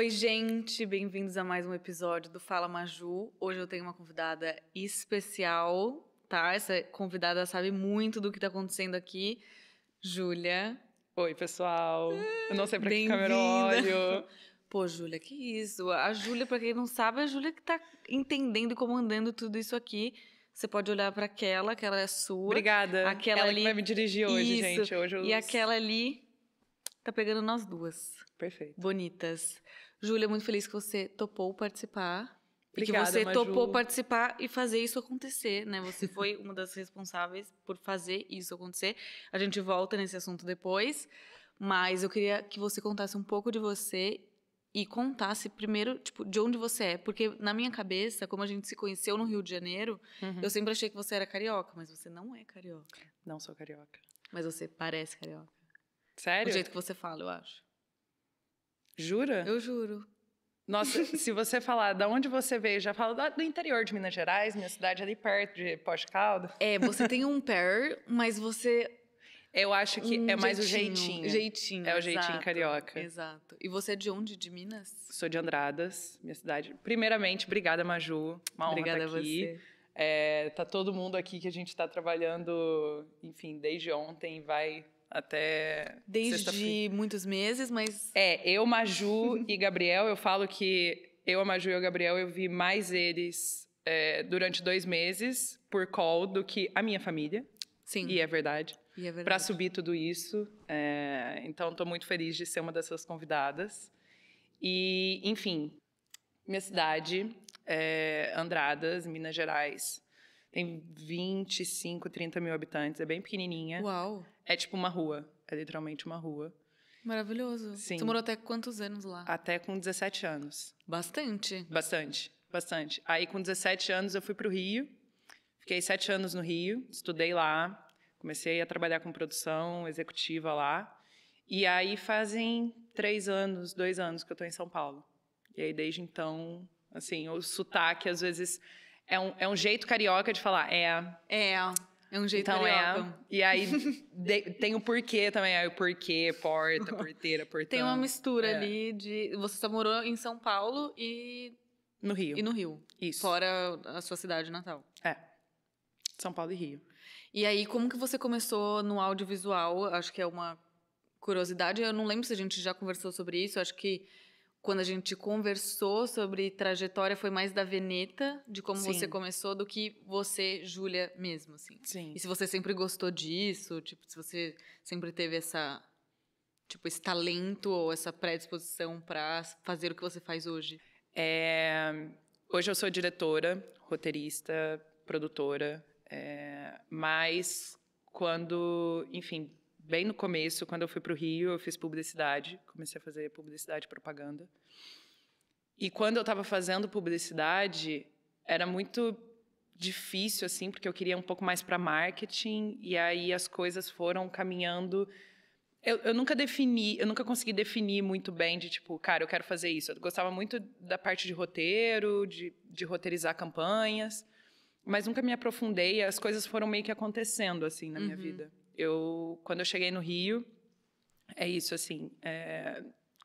Oi, gente, bem-vindos a mais um episódio do Fala Maju. Hoje eu tenho uma convidada especial, tá? Essa convidada sabe muito do que tá acontecendo aqui. Júlia. Oi, pessoal. Eu não sei pra que câmera olho. Pô, Júlia, que isso? A Júlia, pra quem não sabe, é a Júlia que tá entendendo e comandando tudo isso aqui. Você pode olhar para aquela, aquela é sua. Obrigada. Aquela Ela ali... que vai me dirigir hoje, isso. gente. Hoje eu... E aquela ali tá pegando nós duas. Perfeito. Bonitas. Júlia, muito feliz que você topou participar. Obrigada, e que você Maju. topou participar e fazer isso acontecer, né? Você foi uma das responsáveis por fazer isso acontecer. A gente volta nesse assunto depois, mas eu queria que você contasse um pouco de você e contasse primeiro, tipo, de onde você é, porque na minha cabeça, como a gente se conheceu no Rio de Janeiro, uhum. eu sempre achei que você era carioca, mas você não é carioca. Não sou carioca. Mas você parece carioca. Sério? Do jeito que você fala, eu acho. Jura? Eu juro. Nossa, se você falar da onde você veio, já fala do interior de Minas Gerais, minha cidade é ali perto de de Caldo. É, você tem um pair, mas você. Eu acho que um é mais o jeitinho. Jeitinho. É o jeitinho exato, carioca. Exato. E você é de onde? De Minas? Sou de Andradas, minha cidade. Primeiramente, obrigada, Maju. Uma honra obrigada estar tá aqui. A você. É, tá todo mundo aqui que a gente está trabalhando, enfim, desde ontem, vai até desde muitos meses, mas é eu, Maju e Gabriel. Eu falo que eu, a Maju e o Gabriel, eu vi mais eles é, durante dois meses por call do que a minha família. Sim. E é verdade. E é verdade. Para subir tudo isso, é, então estou muito feliz de ser uma dessas convidadas. E enfim, minha cidade, é, Andradas, Minas Gerais. Tem 25, 30 mil habitantes, é bem pequenininha. Uau! É tipo uma rua. É literalmente uma rua. Maravilhoso. Sim. Você morou até quantos anos lá? Até com 17 anos. Bastante. Bastante, bastante. Aí com 17 anos eu fui para o Rio. Fiquei sete anos no Rio, estudei lá, comecei a trabalhar com produção executiva lá. E aí fazem três anos, dois anos que eu estou em São Paulo. E aí desde então, assim, o sotaque às vezes é um, é um jeito carioca de falar é. É. É um jeito então, é. carioca. É, e aí de, tem o porquê também, aí o porquê, porta, porteira, portão. Tem uma mistura é. ali de... Você só morou em São Paulo e... No Rio. E no Rio. Isso. Fora a sua cidade natal. É. São Paulo e Rio. E aí, como que você começou no audiovisual? Acho que é uma curiosidade. Eu não lembro se a gente já conversou sobre isso. Acho que quando a gente conversou sobre trajetória foi mais da Veneta, de como Sim. você começou, do que você, Júlia, mesmo, assim. Sim. E se você sempre gostou disso, tipo, se você sempre teve essa tipo esse talento ou essa predisposição para fazer o que você faz hoje. É, hoje eu sou diretora, roteirista, produtora, é, mas quando, enfim, bem no começo, quando eu fui para o Rio, eu fiz publicidade, comecei a fazer publicidade e propaganda. E quando eu estava fazendo publicidade, era muito difícil assim, porque eu queria um pouco mais para marketing e aí as coisas foram caminhando. Eu, eu, nunca defini, eu nunca consegui definir muito bem de tipo, cara, eu quero fazer isso. Eu gostava muito da parte de roteiro, de, de roteirizar campanhas, mas nunca me aprofundei. As coisas foram meio que acontecendo assim na uhum. minha vida eu quando eu cheguei no Rio, é isso assim, é,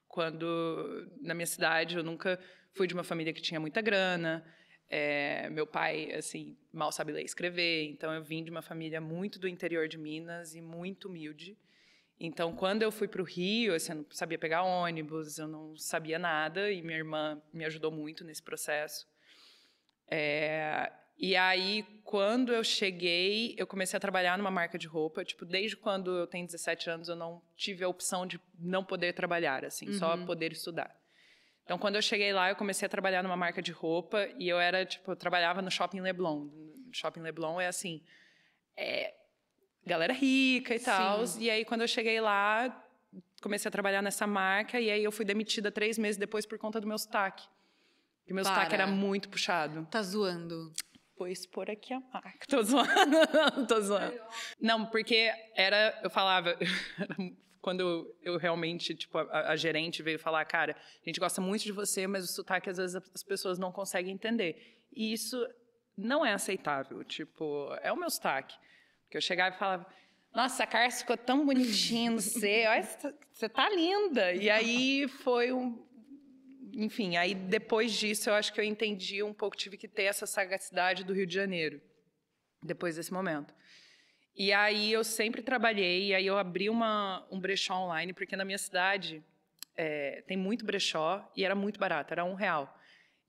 quando na minha cidade eu nunca fui de uma família que tinha muita grana. É, meu pai, assim, mal sabe ler e escrever, então eu vim de uma família muito do interior de Minas e muito humilde. Então, quando eu fui para o Rio, assim, eu não sabia pegar ônibus, eu não sabia nada, e minha irmã me ajudou muito nesse processo. É, e aí, quando eu cheguei, eu comecei a trabalhar numa marca de roupa. Tipo, desde quando eu tenho 17 anos, eu não tive a opção de não poder trabalhar, assim, uhum. só poder estudar. Então, quando eu cheguei lá, eu comecei a trabalhar numa marca de roupa e eu era, tipo, eu trabalhava no Shopping Leblon. Shopping Leblon é assim, é galera rica e tal. E aí, quando eu cheguei lá, comecei a trabalhar nessa marca e aí eu fui demitida três meses depois por conta do meu sotaque. Porque meu Para. sotaque era muito puxado. Tá zoando vou expor aqui a marca. Tô zoando, estou tô zoando. Não, porque era, eu falava, quando eu realmente, tipo, a, a, gerente veio falar, cara, a gente gosta muito de você, mas o sotaque às vezes as pessoas não conseguem entender. E isso não é aceitável, tipo, é o meu sotaque. Porque eu chegava e falava, nossa, a cara ficou tão bonitinha, no sei, olha, tá, você tá linda. E aí foi um, enfim, aí depois disso eu acho que eu entendi um pouco, tive que ter essa sagacidade do Rio de Janeiro, depois desse momento. E aí eu sempre trabalhei, e aí eu abri uma, um brechó online, porque na minha cidade é, tem muito brechó e era muito barato, era um real.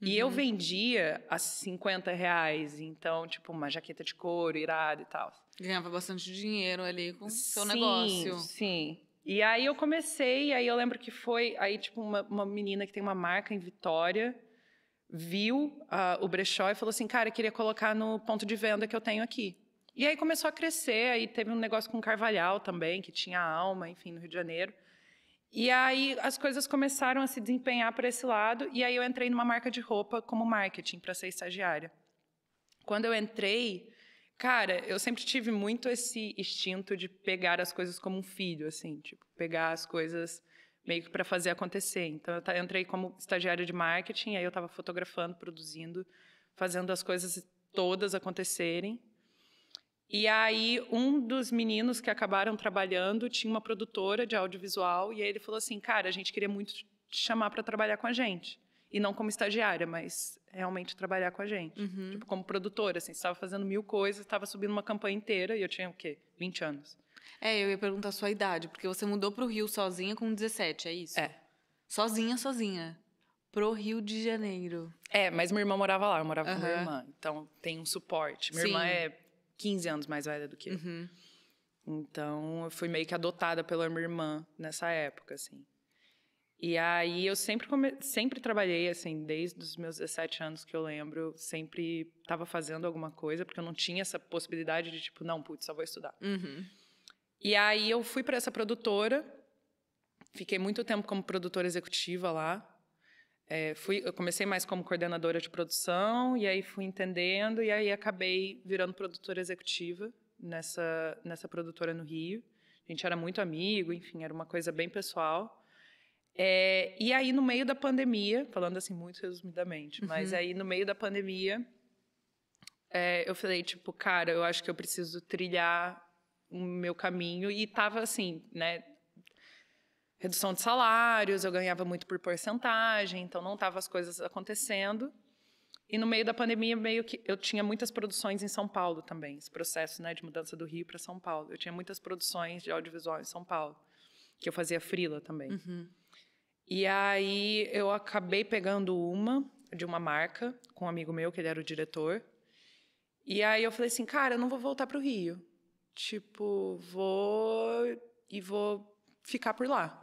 Uhum. E eu uhum. vendia a 50 reais, então, tipo, uma jaqueta de couro, irada e tal. Ganhava bastante dinheiro ali com o seu sim, negócio. Sim, e aí eu comecei, aí eu lembro que foi, aí tipo uma, uma menina que tem uma marca em Vitória, viu uh, o brechó e falou assim, cara, eu queria colocar no ponto de venda que eu tenho aqui. E aí começou a crescer, aí teve um negócio com Carvalhal também, que tinha alma, enfim, no Rio de Janeiro. E aí as coisas começaram a se desempenhar para esse lado, e aí eu entrei numa marca de roupa como marketing para ser estagiária. Quando eu entrei, Cara, eu sempre tive muito esse instinto de pegar as coisas como um filho, assim, tipo, pegar as coisas meio que para fazer acontecer. Então eu entrei como estagiária de marketing, aí eu estava fotografando, produzindo, fazendo as coisas todas acontecerem. E aí um dos meninos que acabaram trabalhando tinha uma produtora de audiovisual e aí ele falou assim: "Cara, a gente queria muito te chamar para trabalhar com a gente" e não como estagiária, mas realmente trabalhar com a gente. Uhum. Tipo, como produtora, assim, estava fazendo mil coisas, estava subindo uma campanha inteira e eu tinha o quê? 20 anos. É, eu ia perguntar a sua idade, porque você mudou para o Rio sozinha com 17, é isso? É. Sozinha, sozinha. Pro Rio de Janeiro. É, mas minha irmã morava lá, eu morava uhum. com minha irmã. Então tem um suporte. Minha Sim. irmã é 15 anos mais velha do que eu. Uhum. Então eu fui meio que adotada pela minha irmã nessa época, assim. E aí eu sempre come... sempre trabalhei assim, desde os meus 17 anos que eu lembro, sempre estava fazendo alguma coisa, porque eu não tinha essa possibilidade de tipo, não, putz, só vou estudar. Uhum. E aí eu fui para essa produtora, fiquei muito tempo como produtora executiva lá. É, fui, eu comecei mais como coordenadora de produção e aí fui entendendo e aí acabei virando produtora executiva nessa nessa produtora no Rio. A gente era muito amigo, enfim, era uma coisa bem pessoal. É, e aí, no meio da pandemia, falando assim muito resumidamente, uhum. mas aí no meio da pandemia, é, eu falei, tipo, cara, eu acho que eu preciso trilhar o meu caminho. E tava assim, né? Redução de salários, eu ganhava muito por porcentagem, então não tava as coisas acontecendo. E no meio da pandemia, meio que eu tinha muitas produções em São Paulo também, esse processo né, de mudança do Rio para São Paulo. Eu tinha muitas produções de audiovisual em São Paulo, que eu fazia frila também. Uhum. E aí eu acabei pegando uma de uma marca com um amigo meu, que ele era o diretor. E aí eu falei assim, cara, eu não vou voltar para o Rio. Tipo, vou e vou ficar por lá.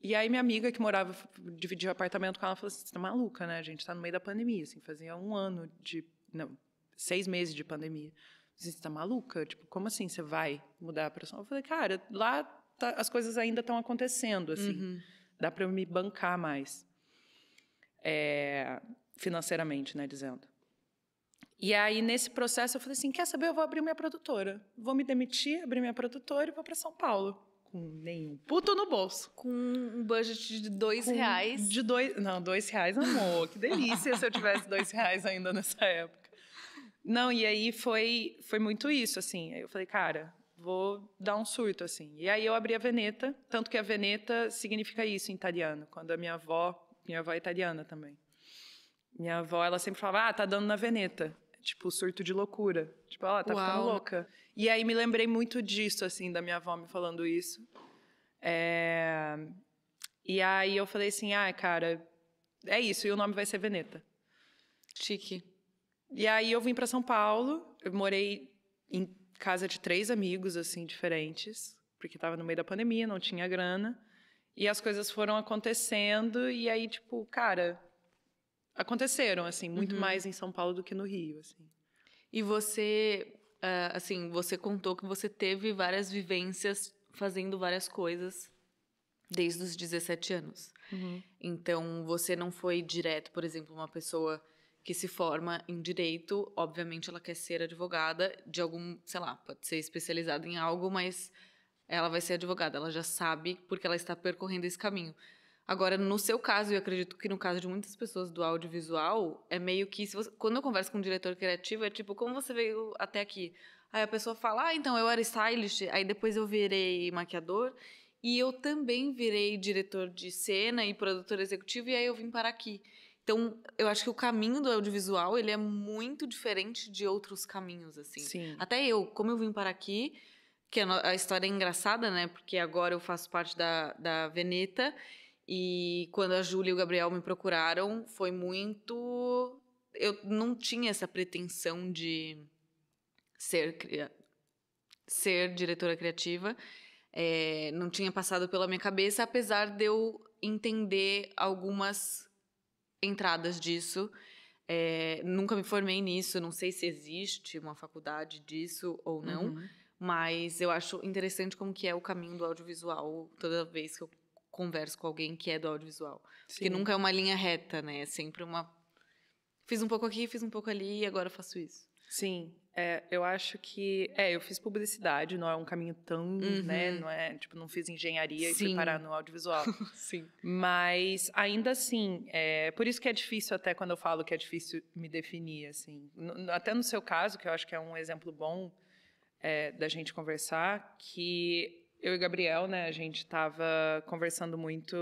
E aí minha amiga que morava, dividia o apartamento com ela, falou assim, você tá maluca, né? A gente tá no meio da pandemia, assim, fazia um ano de... Não, seis meses de pandemia. Assim, você tá maluca? Tipo, como assim você vai mudar para São Eu falei, cara, lá tá, as coisas ainda estão acontecendo, assim. Uhum dá para eu me bancar mais. É, financeiramente, né, dizendo. E aí, nesse processo, eu falei assim: quer saber? Eu vou abrir minha produtora. Vou me demitir, abrir minha produtora e vou para São Paulo. Com nenhum puto no bolso. Com um budget de dois Com reais. De dois. Não, dois reais, amor. Que delícia se eu tivesse dois reais ainda nessa época. Não, e aí foi, foi muito isso, assim. eu falei, cara, vou dar um surto, assim. E aí eu abri a Veneta, tanto que a Veneta significa isso em italiano, quando a minha avó, minha avó é italiana também. Minha avó, ela sempre falava, ah, tá dando na Veneta. Tipo, surto de loucura. Tipo, ela tá Uau. ficando louca. E aí me lembrei muito disso, assim, da minha avó me falando isso. É... E aí eu falei assim, ah, cara, é isso, e o nome vai ser Veneta. Chique. E aí eu vim para São Paulo, eu morei em casa de três amigos, assim, diferentes, porque estava no meio da pandemia, não tinha grana. E as coisas foram acontecendo, e aí, tipo, cara, aconteceram, assim, muito uhum. mais em São Paulo do que no Rio, assim. E você, ah, assim, você contou que você teve várias vivências fazendo várias coisas desde os 17 anos. Uhum. Então, você não foi direto, por exemplo, uma pessoa que se forma em direito, obviamente ela quer ser advogada de algum, sei lá, pode ser especializada em algo, mas ela vai ser advogada, ela já sabe porque ela está percorrendo esse caminho. Agora, no seu caso, e acredito que no caso de muitas pessoas do audiovisual, é meio que. Você, quando eu converso com um diretor criativo, é tipo, como você veio até aqui? Aí a pessoa fala, ah, então eu era stylist, aí depois eu virei maquiador, e eu também virei diretor de cena e produtor executivo, e aí eu vim para aqui. Então, eu acho que o caminho do audiovisual, ele é muito diferente de outros caminhos, assim. Sim. Até eu, como eu vim para aqui, que a, história é engraçada, né? Porque agora eu faço parte da, da Veneta, e quando a Júlia e o Gabriel me procuraram, foi muito... Eu não tinha essa pretensão de ser, ser diretora criativa, é, não tinha passado pela minha cabeça, apesar de eu entender algumas entradas disso. É, nunca me formei nisso, não sei se existe uma faculdade disso ou não, uhum. mas eu acho interessante como que é o caminho do audiovisual toda vez que eu converso com alguém que é do audiovisual. Sim. Porque nunca é uma linha reta, né? É sempre uma. Fiz um pouco aqui, fiz um pouco ali e agora faço isso. Sim. É, eu acho que. É, eu fiz publicidade, não é um caminho tão, uhum. né? Não é, tipo, não fiz engenharia Sim. e fui parar no audiovisual. Sim. Mas ainda assim, é, por isso que é difícil até quando eu falo que é difícil me definir, assim. até no seu caso, que eu acho que é um exemplo bom é, da gente conversar, que eu e Gabriel, né, a gente estava conversando muito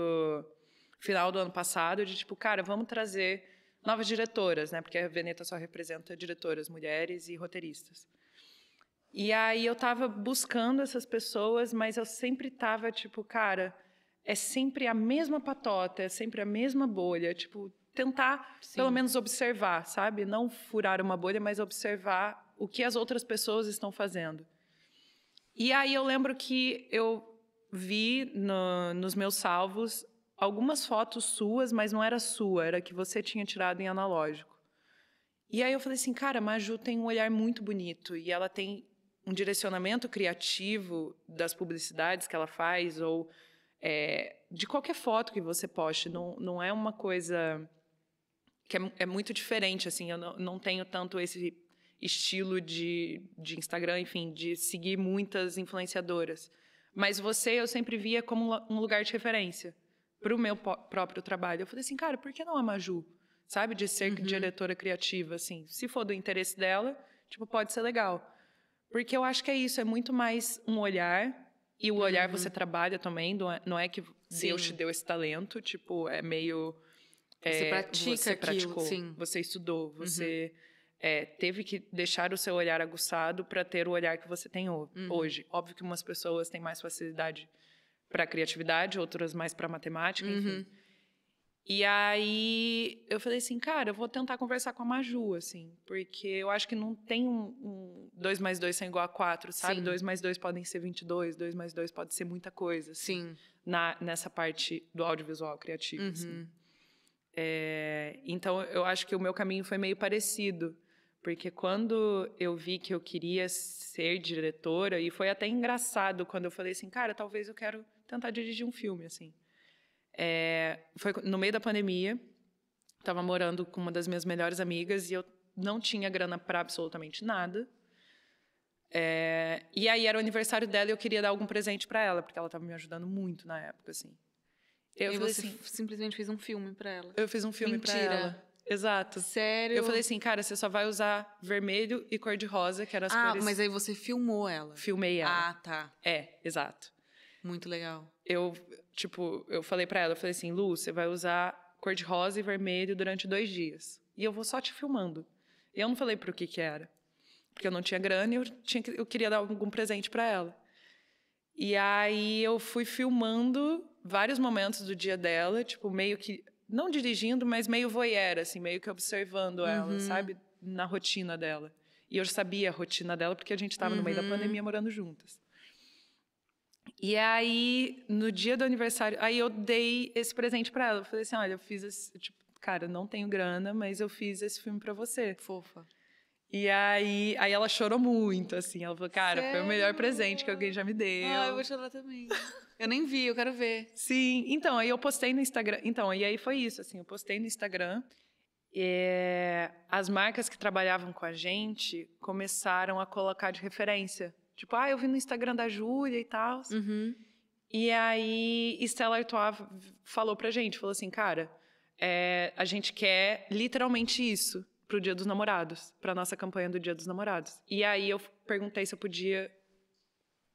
final do ano passado, de tipo, cara, vamos trazer novas diretoras, né? Porque a Veneta só representa diretoras mulheres e roteiristas. E aí eu estava buscando essas pessoas, mas eu sempre estava tipo, cara, é sempre a mesma patota, é sempre a mesma bolha, tipo, tentar Sim. pelo menos observar, sabe? Não furar uma bolha, mas observar o que as outras pessoas estão fazendo. E aí eu lembro que eu vi no, nos meus salvos algumas fotos suas, mas não era sua, era que você tinha tirado em analógico. E aí eu falei assim, cara, a Maju tem um olhar muito bonito e ela tem um direcionamento criativo das publicidades que ela faz ou é, de qualquer foto que você poste. Não, não é uma coisa que é, é muito diferente, assim. Eu não, não tenho tanto esse estilo de, de Instagram, enfim, de seguir muitas influenciadoras. Mas você eu sempre via como um lugar de referência para o meu próprio trabalho. Eu falei assim, cara, por que não a Maju? Sabe, de ser uhum. diretora criativa, assim. Se for do interesse dela, tipo, pode ser legal. Porque eu acho que é isso, é muito mais um olhar, e o olhar uhum. você trabalha também, não é, é que Deus sim. te deu esse talento, tipo, é meio... É, você pratica Você praticou, aquilo, você estudou, você... Uhum. É, teve que deixar o seu olhar aguçado para ter o olhar que você tem uhum. hoje. Óbvio que umas pessoas têm mais facilidade para criatividade, outras mais para matemática, uhum. enfim. E aí eu falei assim, cara, eu vou tentar conversar com a Maju, assim, porque eu acho que não tem um, um mais dois sem igual a quatro, sabe? Sim. mais dois podem ser 22, dois mais dois pode ser muita coisa, assim, Sim. Na, nessa parte do audiovisual criativo, assim. uhum. assim. É, então eu acho que o meu caminho foi meio parecido, porque quando eu vi que eu queria ser diretora, e foi até engraçado quando eu falei assim, cara, talvez eu quero tentar dirigir um filme, assim. É, foi no meio da pandemia, estava morando com uma das minhas melhores amigas e eu não tinha grana para absolutamente nada. É, e aí era o aniversário dela e eu queria dar algum presente para ela, porque ela estava me ajudando muito na época, assim. Eu e você assim, simplesmente fez um filme para ela. Eu fiz um filme para ela. Exato. Sério? Eu falei assim, cara, você só vai usar vermelho e cor de rosa, que eram as ah, cores... Ah, mas aí você filmou ela. Filmei ela. Ah, tá. É, exato. Muito legal. Eu, tipo, eu falei para ela, eu falei assim, Lu, você vai usar cor de rosa e vermelho durante dois dias. E eu vou só te filmando. E eu não falei pro que que era. Porque eu não tinha grana e eu, tinha, eu queria dar algum presente para ela. E aí eu fui filmando vários momentos do dia dela, tipo, meio que. Não dirigindo, mas meio voyeur, assim, meio que observando uhum. ela, sabe? Na rotina dela. E eu sabia a rotina dela porque a gente estava uhum. no meio da uhum. pandemia morando juntas. E aí, no dia do aniversário, aí eu dei esse presente para ela. Eu falei assim: olha, eu fiz esse. Tipo, cara, não tenho grana, mas eu fiz esse filme para você. Fofa. E aí, aí ela chorou muito, assim. Ela falou, cara, Sério? foi o melhor presente que alguém já me deu. Ah, eu vou chorar também. eu nem vi, eu quero ver. Sim, então, aí eu postei no Instagram. Então, e aí foi isso, assim, eu postei no Instagram. É, as marcas que trabalhavam com a gente começaram a colocar de referência Tipo, ah, eu vi no Instagram da Júlia e tal. Uhum. E aí, Stella Artois falou pra gente, falou assim, cara, é, a gente quer literalmente isso pro Dia dos Namorados, pra nossa campanha do Dia dos Namorados. E aí, eu perguntei se eu podia,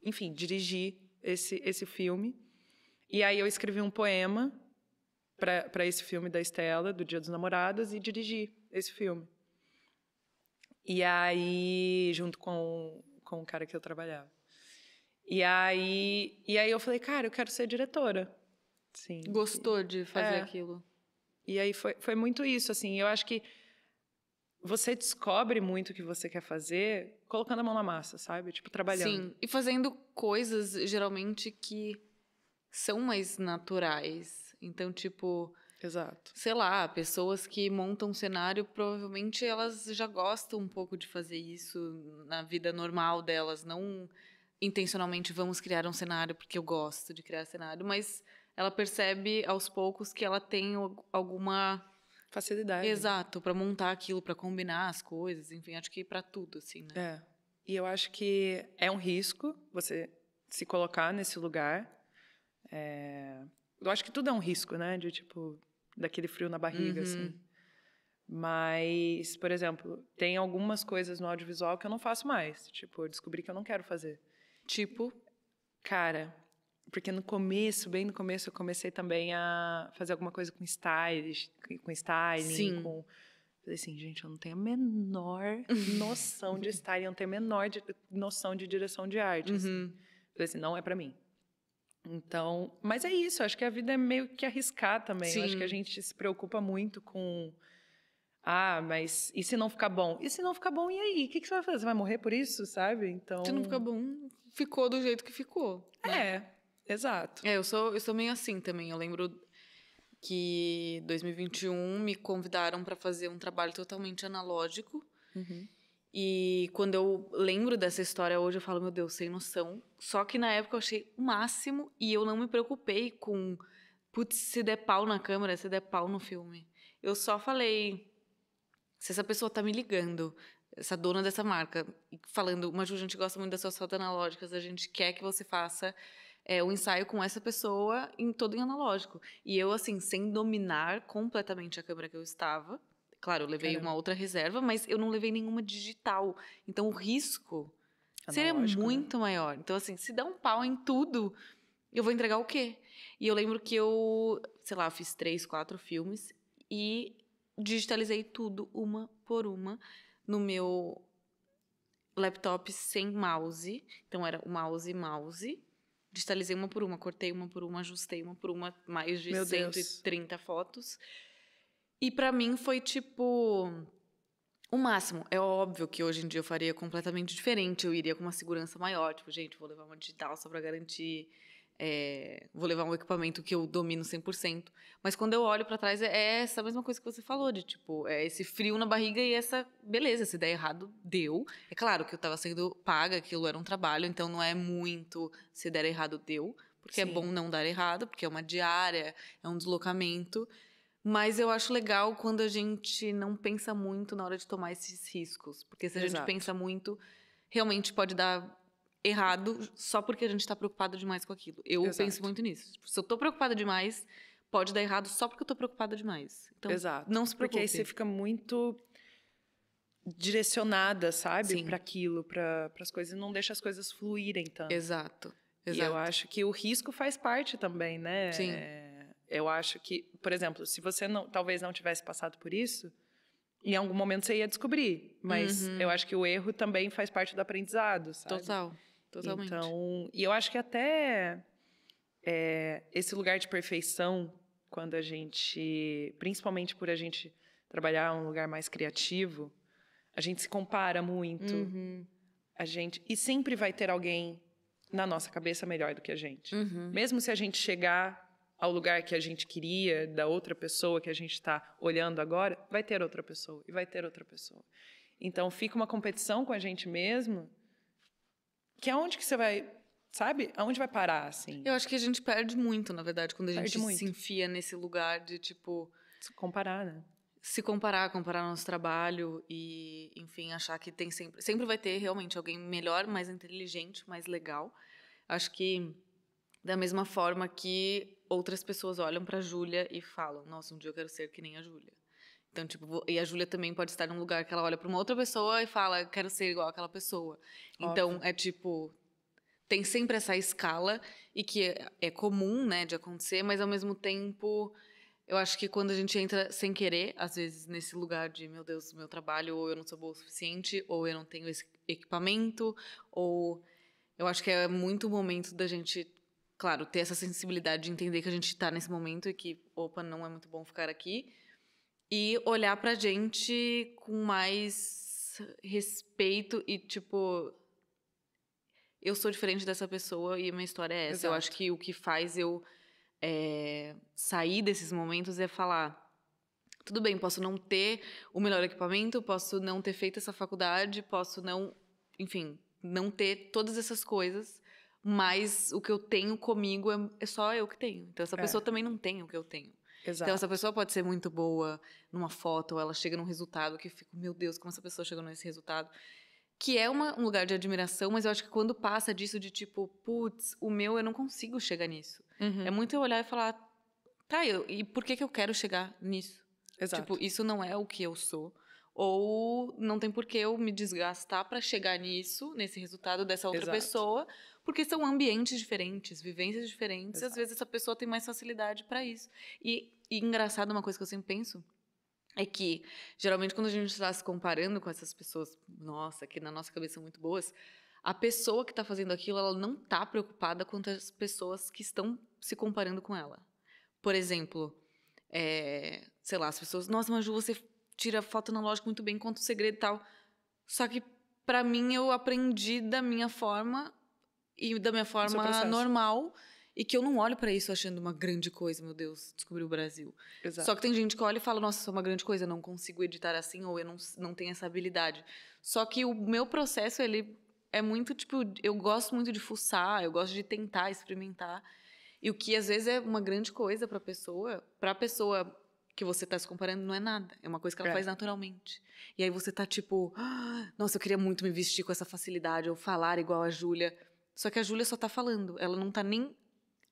enfim, dirigir esse, esse filme. E aí, eu escrevi um poema para esse filme da Estela, do Dia dos Namorados, e dirigi esse filme. E aí, junto com com o cara que eu trabalhava. E aí, e aí eu falei, cara, eu quero ser diretora. Sim. Gostou de fazer é. aquilo? E aí foi, foi muito isso, assim. Eu acho que você descobre muito o que você quer fazer colocando a mão na massa, sabe? Tipo, trabalhando. Sim, e fazendo coisas geralmente que são mais naturais. Então, tipo, Exato. Sei lá, pessoas que montam cenário, provavelmente elas já gostam um pouco de fazer isso na vida normal delas, não intencionalmente vamos criar um cenário porque eu gosto de criar cenário, mas ela percebe aos poucos que ela tem alguma facilidade. Exato, para montar aquilo, para combinar as coisas, enfim, acho que para tudo assim, né? É. E eu acho que é um risco você se colocar nesse lugar. É... Eu acho que tudo é um risco, né? De tipo, daquele frio na barriga, assim. uhum. assim. Mas, por exemplo, tem algumas coisas no audiovisual que eu não faço mais. Tipo, eu descobri que eu não quero fazer. Tipo, cara, porque no começo, bem no começo, eu comecei também a fazer alguma coisa com stylish, com styling, Sim. com Falei assim, gente, eu não tenho a menor noção de styling, eu não tenho a menor noção de direção de arte. Assim. Uhum. Assim. Falei assim, não é para mim. Então, mas é isso, acho que a vida é meio que arriscar também. Sim. acho que a gente se preocupa muito com ah, mas e se não ficar bom? E se não ficar bom, e aí? O que, que você vai fazer? Você vai morrer por isso, sabe? Então. Se não ficar bom, ficou do jeito que ficou. Né? É, exato. É, eu sou, eu sou meio assim também. Eu lembro que 2021 me convidaram para fazer um trabalho totalmente analógico. Uhum. E quando eu lembro dessa história hoje, eu falo, meu Deus, sem noção. Só que na época eu achei o máximo e eu não me preocupei com, putz, se der pau na câmera, se der pau no filme. Eu só falei, se essa pessoa tá me ligando, essa dona dessa marca, falando, mas a gente gosta muito das suas fotos analógicas, a gente quer que você faça é, um ensaio com essa pessoa em todo em analógico. E eu, assim, sem dominar completamente a câmera que eu estava, Claro, eu levei Caramba. uma outra reserva, mas eu não levei nenhuma digital. Então o risco Analógico, seria né? muito né? maior. Então, assim, se der um pau em tudo, eu vou entregar o quê? E eu lembro que eu, sei lá, fiz três, quatro filmes e digitalizei tudo uma por uma no meu laptop sem mouse. Então era o mouse mouse. Digitalizei uma por uma, cortei uma por uma, ajustei uma por uma, mais de Meu 130 Deus. fotos. E para mim foi tipo o máximo. É óbvio que hoje em dia eu faria completamente diferente. Eu iria com uma segurança maior. Tipo, gente, vou levar uma digital só para garantir. É, vou levar um equipamento que eu domino 100%. Mas quando eu olho para trás, é, é essa mesma coisa que você falou, de tipo, é esse frio na barriga e essa beleza, se der errado, deu. É claro que eu estava sendo paga, aquilo era um trabalho, então não é muito se der errado, deu. Porque é Sim. é bom não dar errado, porque é uma diária, é um deslocamento. Mas eu acho legal quando a gente não pensa muito na hora de tomar esses riscos. Porque se a Exato. gente pensa muito, realmente pode dar errado só porque a gente está preocupado demais com aquilo. Eu Exato. penso muito nisso. Tipo, se eu estou preocupada demais, pode dar errado só porque eu estou preocupada demais. Então, Exato. não se preocupe. Porque aí você fica muito direcionada, sabe, para aquilo, para as coisas, e não deixa as coisas fluírem tanto. Exato. Exato. E eu acho que o risco faz parte também, né? Sim. É eu acho que, por exemplo, se você não, talvez não tivesse passado por isso, em algum momento você ia descobrir. Mas uhum. eu acho que o erro também faz parte do aprendizado, sabe? Total, totalmente. Então, e eu acho que até é, esse lugar de perfeição, quando a gente, principalmente por a gente trabalhar um lugar mais criativo, a gente se compara muito. Uhum. A gente e sempre vai ter alguém na nossa cabeça melhor do que a gente. Uhum. Mesmo se a gente chegar ao lugar que a gente queria, da outra pessoa que a gente está olhando agora, vai ter outra pessoa e vai ter outra pessoa. Então fica uma competição com a gente mesmo, que aonde é que você vai, sabe? Aonde vai parar assim? Eu acho que a gente perde muito, na verdade, quando a perde gente muito. se enfia nesse lugar de tipo se comparar, né? Se comparar, comparar nosso trabalho e, enfim, achar que tem sempre, sempre vai ter realmente alguém melhor, mais inteligente, mais legal. Acho que da mesma forma que outras pessoas olham para a Júlia e falam: "Nossa, um dia eu quero ser que nem a Júlia". Então, tipo, e a Júlia também pode estar num lugar que ela olha para uma outra pessoa e fala: "Quero ser igual aquela pessoa". Então, Óbvio. Então, é tipo tem sempre essa escala e que é, é comum, né, de acontecer, mas ao mesmo tempo eu acho que quando a gente entra sem querer, às vezes nesse lugar de, meu Deus, meu trabalho, ou eu não sou boa o suficiente, ou eu não tenho esse equipamento, ou eu acho que é muito o momento da gente claro, ter essa sensibilidade de entender que a gente está nesse momento e que, opa, não é muito bom ficar aqui. E olhar pra gente com mais respeito e, tipo, eu sou diferente dessa pessoa e minha história é essa. Exato. Eu acho que o que faz eu é, sair desses momentos é falar. Tudo bem, posso não ter o melhor equipamento, posso não ter feito essa faculdade, posso não, enfim, não ter todas essas coisas, mas o que eu tenho comigo é, é só eu que tenho. Então essa é. pessoa também não tem o que eu tenho. Então, Exato. Então essa pessoa pode ser muito boa numa foto, ou ela chega num resultado que eu fico, meu Deus, como essa pessoa chegou nesse resultado. Que é uma, um lugar de admiração, mas eu acho que quando passa disso de tipo, putz, o meu eu não consigo chegar nisso. Uhum. É muito eu olhar e falar, tá, eu, e por que, que eu quero chegar nisso? Exato. Tipo, isso não é o que eu sou. Ou não tem por que eu me desgastar para chegar nisso, nesse resultado dessa outra Exato. pessoa, porque são ambientes diferentes, vivências diferentes, Exato. e às vezes essa pessoa tem mais facilidade para isso. E, e engraçado, uma coisa que eu sempre penso é que, geralmente, quando a gente está se comparando com essas pessoas, nossa, que na nossa cabeça são muito boas, a pessoa que está fazendo aquilo, ela não está preocupada com as pessoas que estão se comparando com ela. Por exemplo, é, sei lá, as pessoas, nossa, Maju, você tira foto analógica muito bem, conta o segredo e tal. Só que, para mim, eu aprendi da minha forma e da minha forma normal e que eu não olho para isso achando uma grande coisa, meu Deus, descobri o Brasil. Exato. Só que tem gente que olha e fala, nossa, isso é uma grande coisa, eu não consigo editar assim ou eu não, não tenho essa habilidade. Só que o meu processo, ele é muito tipo, eu gosto muito de fuçar, eu gosto de tentar, experimentar. E o que às vezes é uma grande coisa para pessoa, para pessoa que você tá se comparando não é nada, é uma coisa que ela é. faz naturalmente. E aí você tá tipo, ah, nossa, eu queria muito me vestir com essa facilidade ou falar igual a Júlia. Só que a Júlia só tá falando, ela não tá nem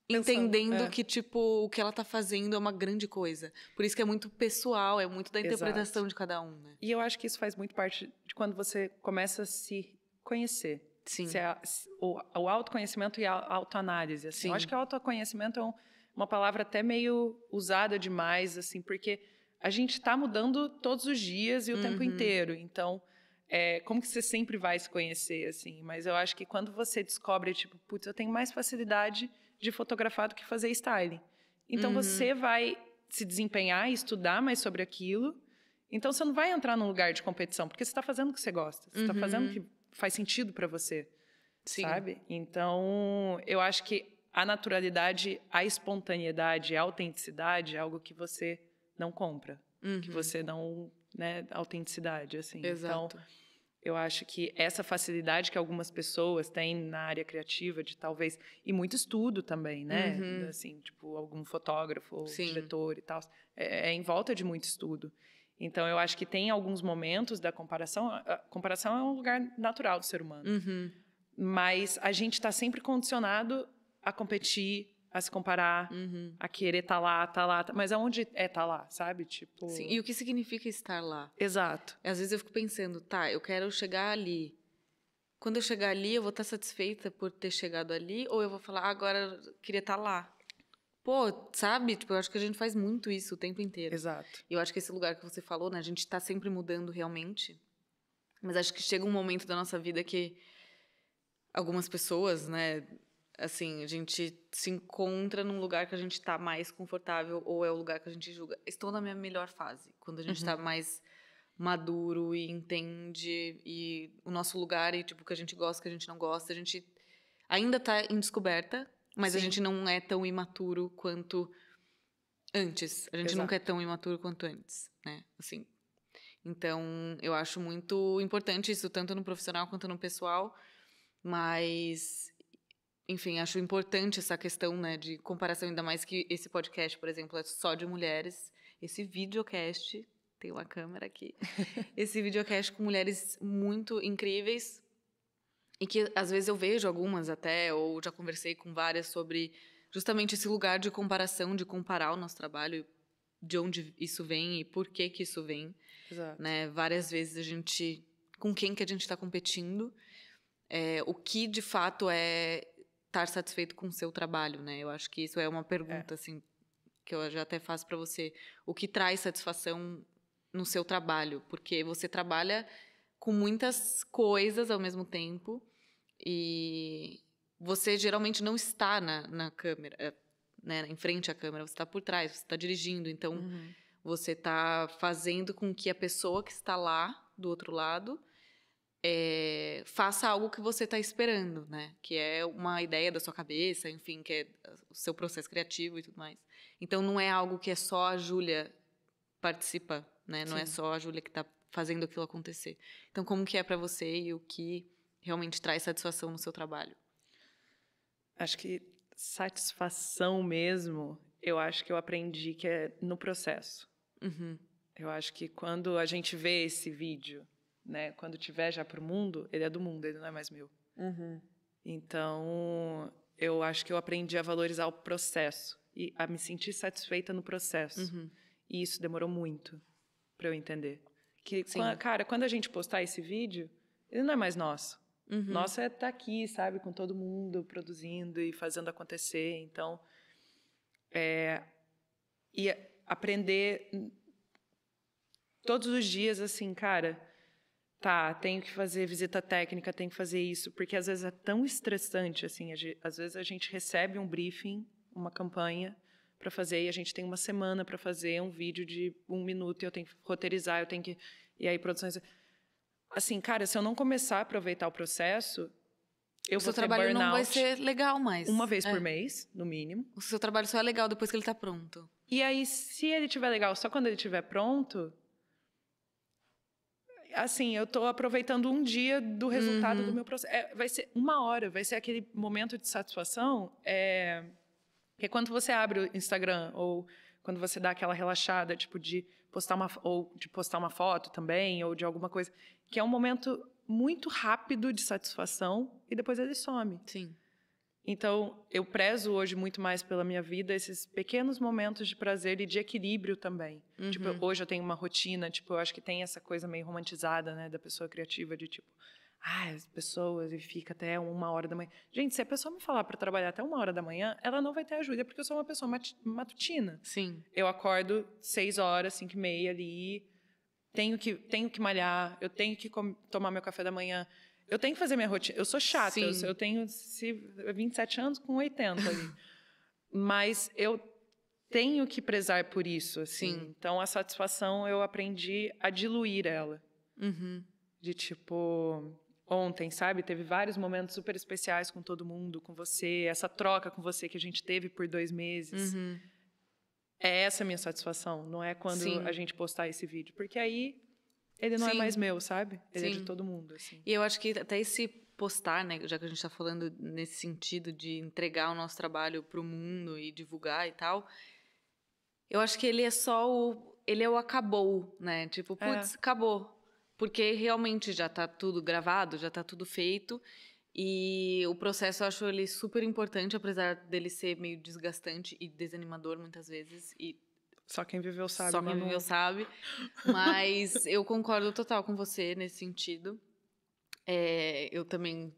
Pensando, entendendo é. que tipo o que ela tá fazendo é uma grande coisa. Por isso que é muito pessoal, é muito da interpretação Exato. de cada um, né? E eu acho que isso faz muito parte de quando você começa a se conhecer. Sim. Se é se, o, o, autoconhecimento e a autoanálise, assim. Sim. Eu acho que autoconhecimento é um, uma palavra até meio usada demais, assim, porque a gente está mudando todos os dias e o uhum. tempo inteiro. Então, é, como que você sempre vai se conhecer, assim, mas eu acho que quando você descobre, tipo, putz, eu tenho mais facilidade de fotografar do que fazer styling. Então uhum. você vai se desempenhar e estudar mais sobre aquilo. Então você não vai entrar num lugar de competição, porque você está fazendo o que você gosta, você está uhum. fazendo o uhum. que faz sentido para você, Sim. sabe? Então eu acho que a naturalidade, a espontaneidade, a autenticidade é algo que você não compra, uhum. que você não, né, autenticidade assim. Então, Exato. Então, eu acho que essa facilidade que algumas pessoas têm na área criativa de talvez e muito estudo também, né? Uhum. Assim, tipo algum fotógrafo, diretor e tal, é, é, em volta de muito estudo. Então eu acho que tem alguns momentos da comparação. A comparação é um lugar natural do ser humano, uhum. mas a gente está sempre condicionado a competir a se comparar, uhum. a querer estar tá lá, estar tá lá. Tá... Mas aonde é estar tá lá, sabe? Tipo. Sim, e o que significa estar lá? Exato. Às vezes eu fico pensando, tá, eu quero chegar ali. Quando eu chegar ali, eu vou estar tá satisfeita por ter chegado ali, ou eu vou falar, ah, agora eu queria estar tá lá. Pô, sabe? Tipo, eu acho que a gente faz muito isso o tempo inteiro. Exato. e Eu acho que esse lugar que você falou, né? A gente está sempre mudando realmente. Mas acho que chega um momento da nossa vida que algumas pessoas, né, Assim, a gente se encontra num lugar que a gente está mais confortável ou é o lugar que a gente julga. Estou na minha melhor fase, quando a gente tá uhum. mais maduro e entende e o nosso lugar e tipo o que a gente gosta, o que a gente não gosta, a gente ainda tá em descoberta, mas Sim. a gente não é tão imaturo quanto antes. A gente Exato. nunca é tão imaturo quanto antes, né? Assim. Então, eu acho muito importante isso tanto no profissional quanto no pessoal, mas enfim, acho importante essa questão né, de comparação, ainda mais que esse podcast, por exemplo, é só de mulheres. Esse videocast, tem uma câmera aqui, esse videocast com mulheres muito incríveis e que às vezes eu vejo algumas até, ou já conversei com várias sobre justamente esse lugar de comparação, de comparar o nosso trabalho, de onde isso vem e por que que isso vem. Exato. Né? Várias vezes a gente... Com quem que a gente está competindo, é, o que de fato é estar satisfeito com o seu trabalho, né? Eu acho que isso é uma é. pergunta, é. assim, que eu já até faço para você. O que traz satisfação no seu trabalho? Porque você trabalha com muitas coisas ao mesmo tempo e você geralmente não está na, na câmera, eh, né? Em frente à câmera, você está por trás, você está dirigindo, então... Uhum. Você está fazendo com que a pessoa que está lá do outro lado é, faça algo que você está esperando, né? Que é uma ideia da sua cabeça, enfim, que é ah, o seu processo criativo e tudo mais. Então não é algo que é só a Júlia participa, né? Não é Sim. é só a Júlia que está fazendo aquilo acontecer. Então como que é para você e o que realmente traz satisfação no seu trabalho? Acho que satisfação mesmo, eu acho que eu aprendi que é no processo. Uhum. Eu acho que quando a gente vê esse vídeo né? Quando tiver já para o mundo, ele é do mundo, ele não é mais meu. Uhum. Então, eu acho que eu aprendi a valorizar o processo e a me sentir satisfeita no processo. Uhum. E isso demorou muito para eu entender. Que, quando, cara, quando a gente postar esse vídeo, ele não é mais nosso. Uhum. Nosso é estar tá aqui, sabe, com todo mundo produzindo e fazendo acontecer. Então, é, e aprender todos os dias, assim, cara, tá, tenho que fazer visita técnica, tenho que fazer isso, porque às vezes é tão estressante assim, às vezes a gente recebe um briefing, uma campanha para fazer e a gente tem uma semana para fazer um vídeo de um minuto e eu tenho que roteirizar, eu tenho que e aí produções assim, cara, se eu não começar a aproveitar o processo, eu o seu trabalho não vai ser legal mais. Uma vez é. por mês, no mínimo. O seu trabalho só é legal depois que ele está pronto. E aí, se ele tiver legal só quando ele tiver pronto, assim, eu estou aproveitando um dia do resultado uhum. do meu processo. É, vai ser uma hora, vai ser aquele momento de satisfação. É, que é quando você abre o Instagram ou quando você dá aquela relaxada, tipo de postar uma ou de postar uma foto também ou de alguma coisa, que é um momento muito rápido de satisfação e depois ele some. Sim. Então, eu prezo hoje muito mais pela minha vida esses pequenos momentos de prazer e de equilíbrio também. Tipo, uhum. Tipo, hoje eu tenho uma rotina, tipo, eu acho que tem essa coisa meio romantizada, né, da pessoa criativa de tipo, ah, as pessoas e fica até uma hora da manhã. Gente, se a pessoa me falar para trabalhar até uma hora da manhã, ela não vai ter ajuda porque eu sou uma pessoa mat matutina. Sim. Eu acordo seis horas, cinco e meia ali, tenho que tenho que malhar, eu tenho que tomar meu café da manhã. Eu tenho que fazer minha rotina. Eu sou chata, eu, eu, tenho 27 anos com 80 ali. Mas eu tenho que prezar por isso, assim. Sim. Então a satisfação eu aprendi a diluir ela. Uhum. De tipo, ontem, sabe? Teve vários momentos super especiais com todo mundo, com você, essa troca com você que a gente teve por dois meses. Uhum. É essa a minha satisfação, não é quando Sim. a gente postar esse vídeo. Porque aí ele não é Sim. é mais meu, sabe? Ele Sim. é de todo mundo. Assim. E eu acho que até esse postar, né, já que a gente está falando nesse sentido de entregar o nosso trabalho para o mundo e divulgar e tal, eu acho que ele é só o. Ele é o acabou, né? Tipo, é. putz, é. acabou. Porque realmente já está tudo gravado, já está tudo feito. E o processo eu acho ele super importante, apesar dele ser meio desgastante e desanimador muitas vezes. E só quem viveu sabe. Só né, quem Manu. viveu sabe. Mas eu concordo total com você nesse sentido. É, eu também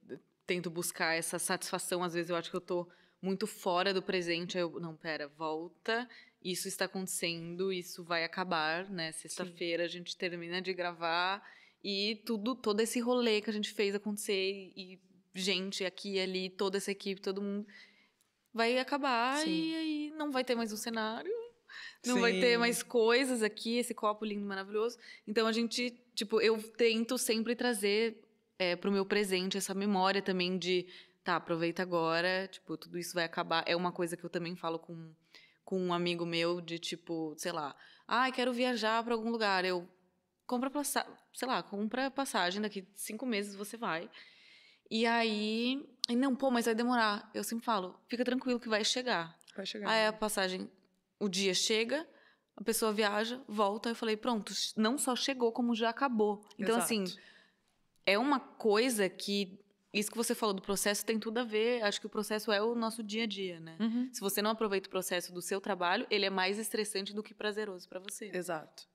tento buscar essa satisfação. Às vezes eu acho que eu tô muito fora do presente. Aí eu, não, pera, volta. Isso está acontecendo, isso vai acabar, né? Sexta-feira a gente termina de gravar e tudo, todo esse rolê que a gente fez acontecer e gente aqui e ali, toda essa equipe, todo mundo vai acabar Sim. e aí não vai ter mais um cenário não Sim. vai ter mais coisas aqui, esse copo lindo, maravilhoso. Então a gente, tipo, eu tento sempre trazer é, pro meu presente essa memória também de, tá, aproveita agora, tipo, tudo isso vai acabar. É uma coisa que eu também falo com, com um amigo meu de, tipo, sei lá, ah, quero viajar para algum lugar, eu compra passagem, sei lá, compra passagem, daqui cinco meses você vai. E aí, não, pô, mas vai demorar. Eu sempre falo, fica tranquilo que vai chegar. Vai chegar. Aí né? a passagem o dia chega, a pessoa viaja, volta. Eu falei, pronto, não só chegou, como já acabou. Então, assim, Exato. assim, é uma coisa que. Isso que você falou do processo tem tudo a ver. Acho que o processo é o nosso dia a dia, né? Uhum. Se você não aproveita o processo do seu trabalho, ele é mais estressante do que prazeroso para você. Exato.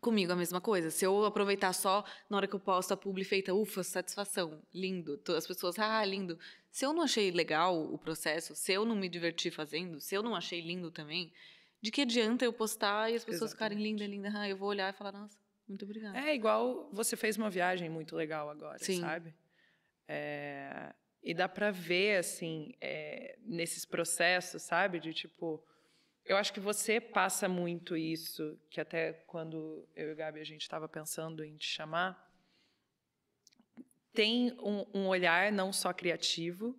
Comigo a mesma coisa. Se eu aproveitar só na hora que eu posto a publi feita, ufa, satisfação, lindo. As pessoas, ah, lindo. Se eu não achei legal o processo, se eu não me diverti fazendo, se eu não achei lindo também, de que adianta eu postar e as pessoas Exatamente. ficarem linda, linda, ah, eu vou olhar e falar, nossa, muito obrigada. É igual você fez uma viagem muito legal agora, Sim. sabe? É, e dá para ver, assim, é, nesses processos, sabe? De tipo. Eu acho que você passa muito isso, que até quando eu e o Gabi a gente estava pensando em te chamar, tem um, um olhar não só criativo,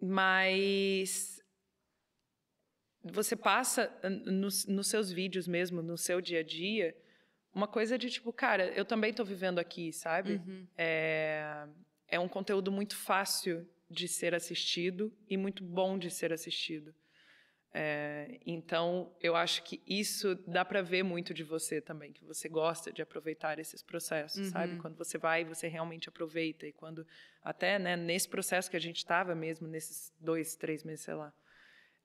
mas você passa nos, nos seus vídeos mesmo, no seu dia a dia, uma coisa de tipo, cara, eu também estou vivendo aqui, sabe? Uhum. É, é um conteúdo muito fácil de ser assistido e muito bom de ser assistido. É, então, eu acho que isso dá para ver muito de você também, que você gosta de aproveitar esses processos, uhum. sabe? Quando você vai, você realmente aproveita. E quando, até né, nesse processo que a gente estava mesmo, nesses dois, três meses, sei lá,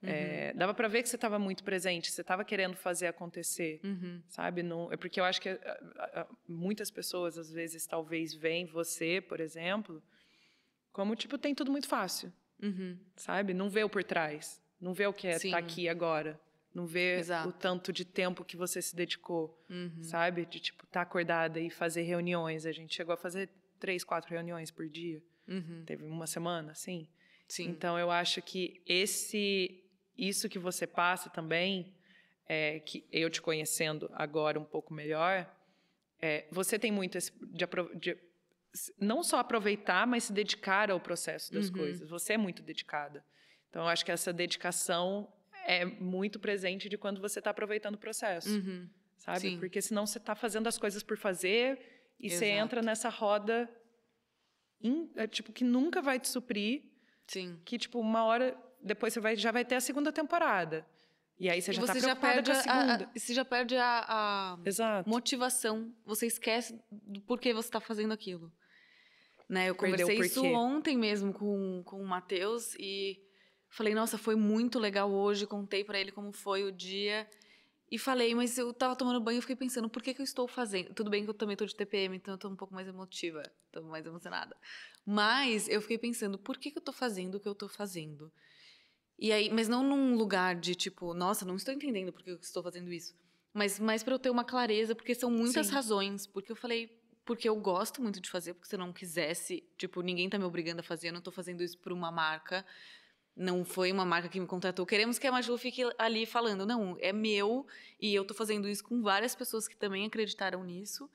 Uhum. É, dava para ver que você estava muito presente, você estava querendo fazer acontecer, uhum. sabe? Não, é porque eu acho que eh, muitas pessoas às vezes talvez veem você, por exemplo, como tipo tem tudo muito fácil, uhum. sabe? Não vê o por trás, não vê o que é estar tá aqui agora, não vê Exato. o tanto de tempo que você se dedicou, uhum. sabe? De tipo estar tá acordada e fazer reuniões. A gente chegou a fazer três, quatro reuniões por dia. Uhum. Teve uma semana, assim. Sim. Então eu acho que esse isso que você passa também, é, que eu te conhecendo agora um pouco melhor, é, você tem muito esse, de, de, não só aproveitar, mas se dedicar ao processo das uhum. coisas. Você é muito dedicada. Então, eu acho que essa dedicação é muito presente de quando você está aproveitando o processo, uhum. sabe? Sim. Porque senão você está fazendo as coisas por fazer e Exato. você entra nessa roda in, é, tipo que nunca vai te suprir. Sim. Que tipo uma hora depois você vai, já vai ter a segunda temporada. E aí você já está preocupada já com a segunda. A, a, você já perde a, a motivação. Você esquece do porquê você está fazendo aquilo. Né? Eu conversei isso ontem mesmo com, com o Matheus e falei, nossa, foi muito legal hoje. Contei para ele como foi o dia. E falei, mas eu tava tomando banho e fiquei pensando, por que, que eu estou fazendo? Tudo bem que eu também tô de TPM, então eu tô um pouco mais emotiva, tô mais emocionada. Mas eu fiquei pensando, por que, que eu tô fazendo o que eu tô fazendo? E aí, mas não num lugar de tipo, nossa, não estou entendendo porque eu estou fazendo isso. Mas mais para eu ter uma clareza, porque são muitas Sim. razões. Porque eu falei, porque eu gosto muito de fazer, porque se eu não quisesse, tipo, ninguém está me obrigando a fazer, eu não estou fazendo isso por uma marca. Não foi uma marca que me contratou. Queremos que a Maju fique ali falando. Não, é meu e eu estou fazendo isso com várias pessoas que também acreditaram nisso.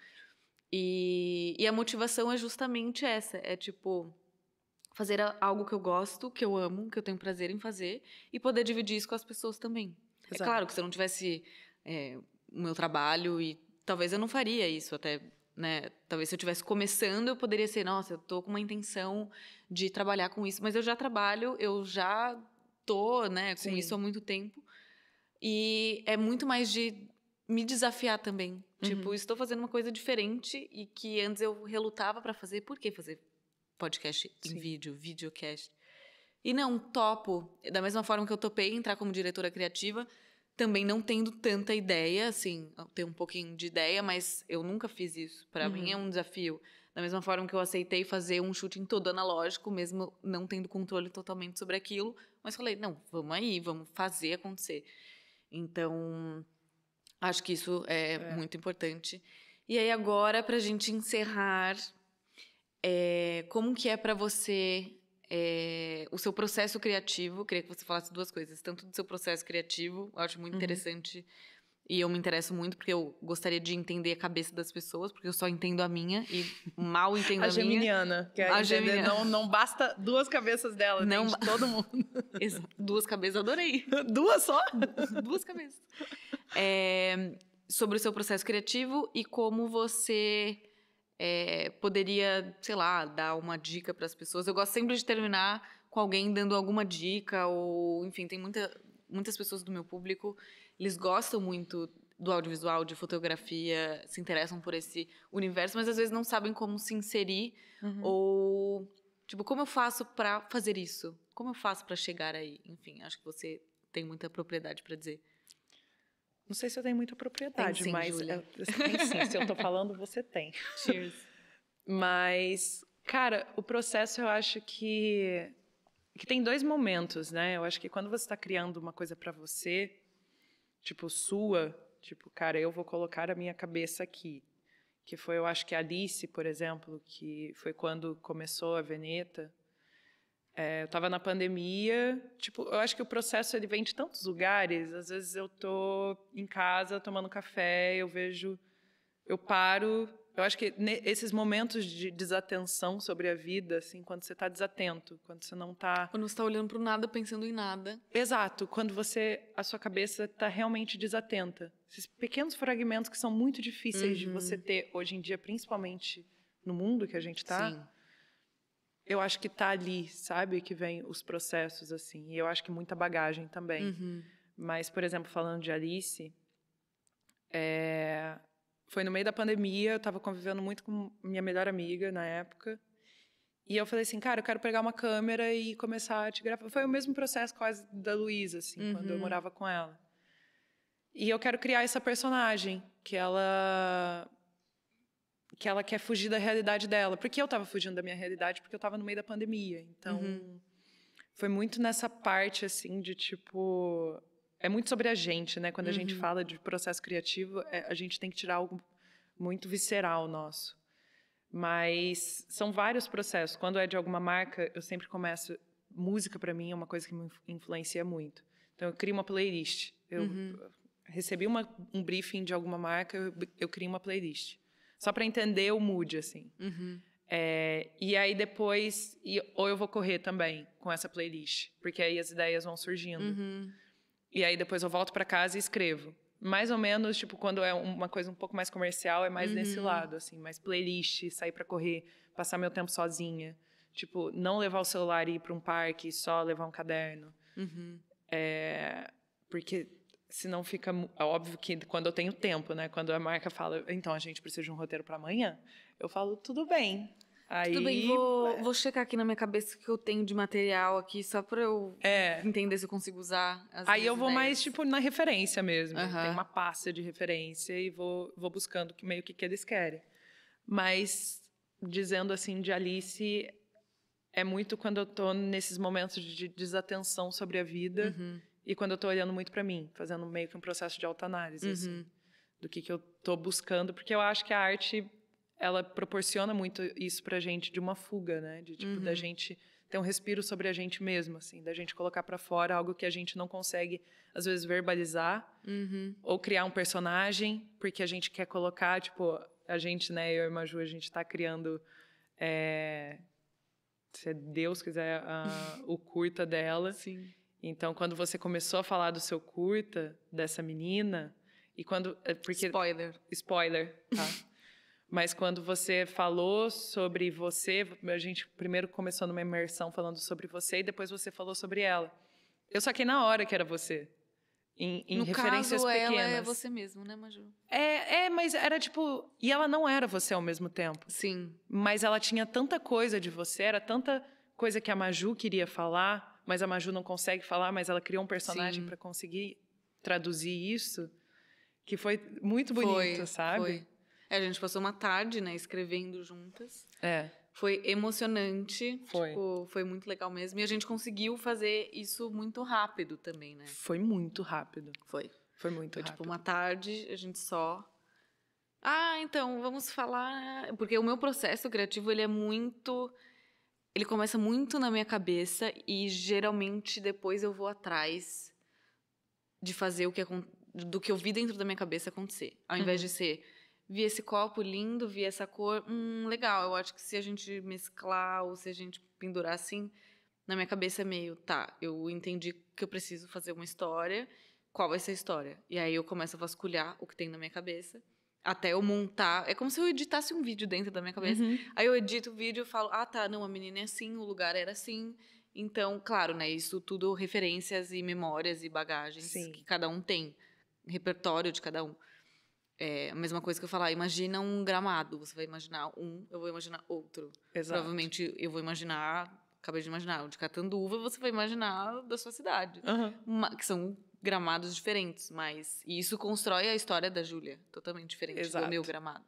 E, e a motivação é justamente essa. É tipo, fazer algo que eu gosto, que eu amo, que eu tenho prazer em fazer e poder dividir isso com as pessoas também. É Exato. É claro que se eu não tivesse é, o meu trabalho e talvez eu não faria isso até né? Talvez se eu estivesse começando, eu poderia ser, nossa, eu tô com uma intenção de trabalhar com isso, mas eu já trabalho, eu já tô, né, com Sim. isso há muito tempo. E é muito mais de me desafiar também. Tipo, uhum. Tipo, estou fazendo uma coisa diferente e que antes eu relutava para fazer, por que fazer podcast Sim. em vídeo, videocast. E não topo, da mesma forma que eu topei entrar como diretora criativa, também não tendo tanta ideia, assim, ter um pouquinho de ideia, mas eu nunca fiz isso. Para uhum. mim é um desafio. Da mesma forma que eu aceitei fazer um shooting todo analógico, mesmo não tendo controle totalmente sobre aquilo, mas falei, não, vamos aí, vamos fazer acontecer. Então, acho que isso é, é. muito importante. E aí agora para a gente encerrar, é, como que é para você é, o seu processo criativo? queria que você falasse duas coisas, tanto do seu processo criativo, eu acho muito uhum. interessante e eu me interesso muito porque eu gostaria de entender a cabeça das pessoas, porque eu só entendo a minha e mal entendo a, a geminiana, minha. Que é a geminiana. Não, não basta duas cabeças dela, não ba... todo mundo. Exato. Duas cabeças, adorei. Duas só? Duas cabeças. É, sobre o seu processo criativo e como você é, poderia, sei lá, dar uma dica para as pessoas. Eu gosto sempre de terminar com alguém dando alguma dica ou, enfim, tem muita, muitas pessoas do meu público, eles gostam muito do audiovisual, de fotografia, se interessam por esse universo, mas às vezes não sabem como se inserir uhum. ou tipo, como eu faço para fazer isso? Como eu faço para chegar aí? Enfim, acho que você tem muita propriedade para dizer. Não sei se eu tenho muita propriedade, sim, mas. Eh, eu, sim, se eu tô falando, você tem. Cheers. Mas, cara, o processo eu acho que. que tem dois momentos, né? Eu acho que quando você está criando uma coisa para você, tipo, sua, tipo, cara, eu vou colocar a minha cabeça aqui. Que foi, eu acho que a Alice, por exemplo, que foi quando começou a Veneta, é, eu estava na pandemia, tipo, eu acho que o processo ele vem de tantos lugares. Às vezes eu tô em casa tomando café, eu vejo, eu paro. Eu acho que esses momentos de desatenção sobre a vida, assim, quando você está desatento, quando você não está, quando você está olhando para nada, pensando em nada. Exato, quando você a sua cabeça está realmente desatenta. Esses pequenos fragmentos que são muito difíceis uhum. de você ter hoje em dia, principalmente no mundo que a gente está. Sim eu acho que está ali, sabe? Que vem os processos, assim. E eu acho que muita bagagem também. Uhum. Mas, por exemplo, falando de Alice, é... foi no meio da pandemia, eu estava convivendo muito com minha melhor amiga na época. E eu falei assim, cara, eu quero pegar uma câmera e começar a te gravar. Foi o mesmo processo quase da Luísa, assim, uhum. quando eu uhum. morava com ela. E eu quero criar essa personagem, que ela que ela quer fugir da realidade dela. Porque eu estava fugindo da minha realidade, porque eu estava no meio da pandemia. Então, uhum. foi muito nessa parte, assim, de tipo. É muito sobre a gente, né? Quando a gente uhum. fala de processo criativo, é, a gente tem que tirar algo muito visceral nosso. Mas são vários processos. Quando é de alguma marca, eu sempre começo. Música, para mim, é uma coisa que me influencia muito. Então, eu crio uma playlist. Eu uhum. recebi uma, um briefing de alguma marca, eu, eu crio uma playlist. Só para entender o mood, assim. Uhum. É, e aí depois, e, ou eu vou correr também com essa playlist, porque aí as ideias vão surgindo. Uhum. E aí depois eu volto para casa e escrevo. Mais ou menos, tipo, quando é uma coisa um pouco mais comercial, é mais uhum. nesse lado, assim, mais playlist, sair para correr, passar meu tempo sozinha. Tipo, não levar o celular e ir para um parque, só levar um caderno. Uhum. É, porque se não fica é óbvio que quando eu tenho tempo, né? Quando a marca fala, então a gente precisa de um roteiro para amanhã, eu falo tudo bem. Aí, tudo bem, vou, vou checar aqui na minha cabeça o que eu tenho de material aqui só para eu é, entender se eu consigo usar. aí eu vou ideias. mais tipo na referência mesmo. Uhum. Tem uma pasta de referência e vou, vou buscando que meio que que eles querem. Mas dizendo assim de Alice é muito quando eu tô nesses momentos de desatenção sobre a vida. Uhum e quando eu estou olhando muito para mim, fazendo meio que um processo de autoanálise, assim, uhum. assim, do que, que eu estou buscando, porque eu acho que a arte ela proporciona muito isso pra gente de uma fuga, né? De tipo uhum. da gente ter um respiro sobre a gente mesmo, assim, da gente colocar para fora algo que a gente não consegue às vezes verbalizar uhum. ou criar um personagem, porque a gente quer colocar, tipo, a gente, né, eu e Maju, a gente tá criando é, se Deus quiser a, o curta dela. Sim. Então, quando você começou a falar do seu curta, dessa menina, e quando. É, porque, spoiler. Spoiler, tá? Mas quando você falou sobre você, a gente primeiro começou numa imersão falando sobre você e depois você falou sobre ela. Eu saquei na hora que era você. Em, em no referências caso, pequenas. ela é você mesmo, né, Maju? É, é, mas era tipo. E ela não era você ao mesmo tempo. Sim. Mas ela tinha tanta coisa de você, era tanta coisa que a Maju queria falar mas a Maju não consegue falar, mas ela criou um personagem para conseguir traduzir isso, que foi muito bonito, foi, sabe? Foi. É, a gente passou uma tarde, né, escrevendo juntas. É. Foi emocionante. Foi. Tipo, foi muito legal mesmo. E a gente conseguiu fazer isso muito rápido também, né? Foi muito rápido. Foi. Foi muito foi, tipo, rápido. Tipo, uma tarde, a gente só ah, então, vamos falar. Porque o meu processo criativo ele é muito ele começa muito na minha cabeça e geralmente depois eu vou atrás de fazer o que do que eu vi dentro da minha cabeça acontecer, ao invés uhum. de ser vi esse copo lindo, vi essa cor, hum, legal. Eu acho que se a gente mesclar ou se a gente pendurar assim, na minha cabeça é meio, tá, eu entendi que eu preciso fazer uma história, qual vai ser a história? E aí eu começo a vasculhar o que tem na minha cabeça até eu montar. É como se eu editasse um vídeo dentro da minha cabeça. Uhum. Aí eu edito o vídeo e falo: ah, tá, não, a menina é assim, o lugar era assim. Então, claro, né? Isso tudo referências e memórias e bagagens Sim. que cada um tem, repertório de cada um. É a mesma coisa que eu falar, imagina um gramado. Você vai imaginar um, eu vou imaginar outro. Exato. Provavelmente eu vou imaginar, acabei de imaginar, o de Catanduva, você vai imaginar da sua cidade. Uhum. Uma, que são gramados diferentes, mas e isso constrói a história da Júlia, totalmente diferente Exato. do meu gramado.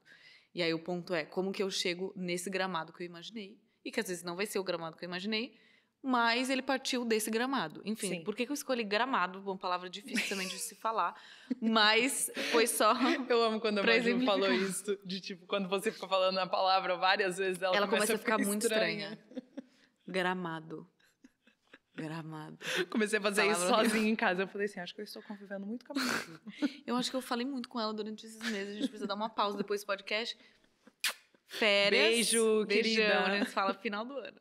E aí o ponto é, como que eu chego nesse gramado que eu imaginei? E que às vezes não vai ser o gramado que eu imaginei, mas ele partiu desse gramado. Enfim, Sim. por que, que eu escolhi gramado? Uma palavra difícil também de se falar, mas foi só. Eu amo quando a Maju falou isso, de tipo, quando você fica falando a palavra várias vezes, ela, ela começa, começa, a ficar, ficar muito estranha. estranha. Gramado. Gramado. Comecei a fazer Palavra isso sozinha em casa. Eu falei assim, acho que eu estou convivendo muito com a minha Eu acho que eu falei muito com ela durante esses meses. A gente precisa dar uma pausa depois do podcast. Férias. Beijo, beijão, querida. gente Fala final do ano.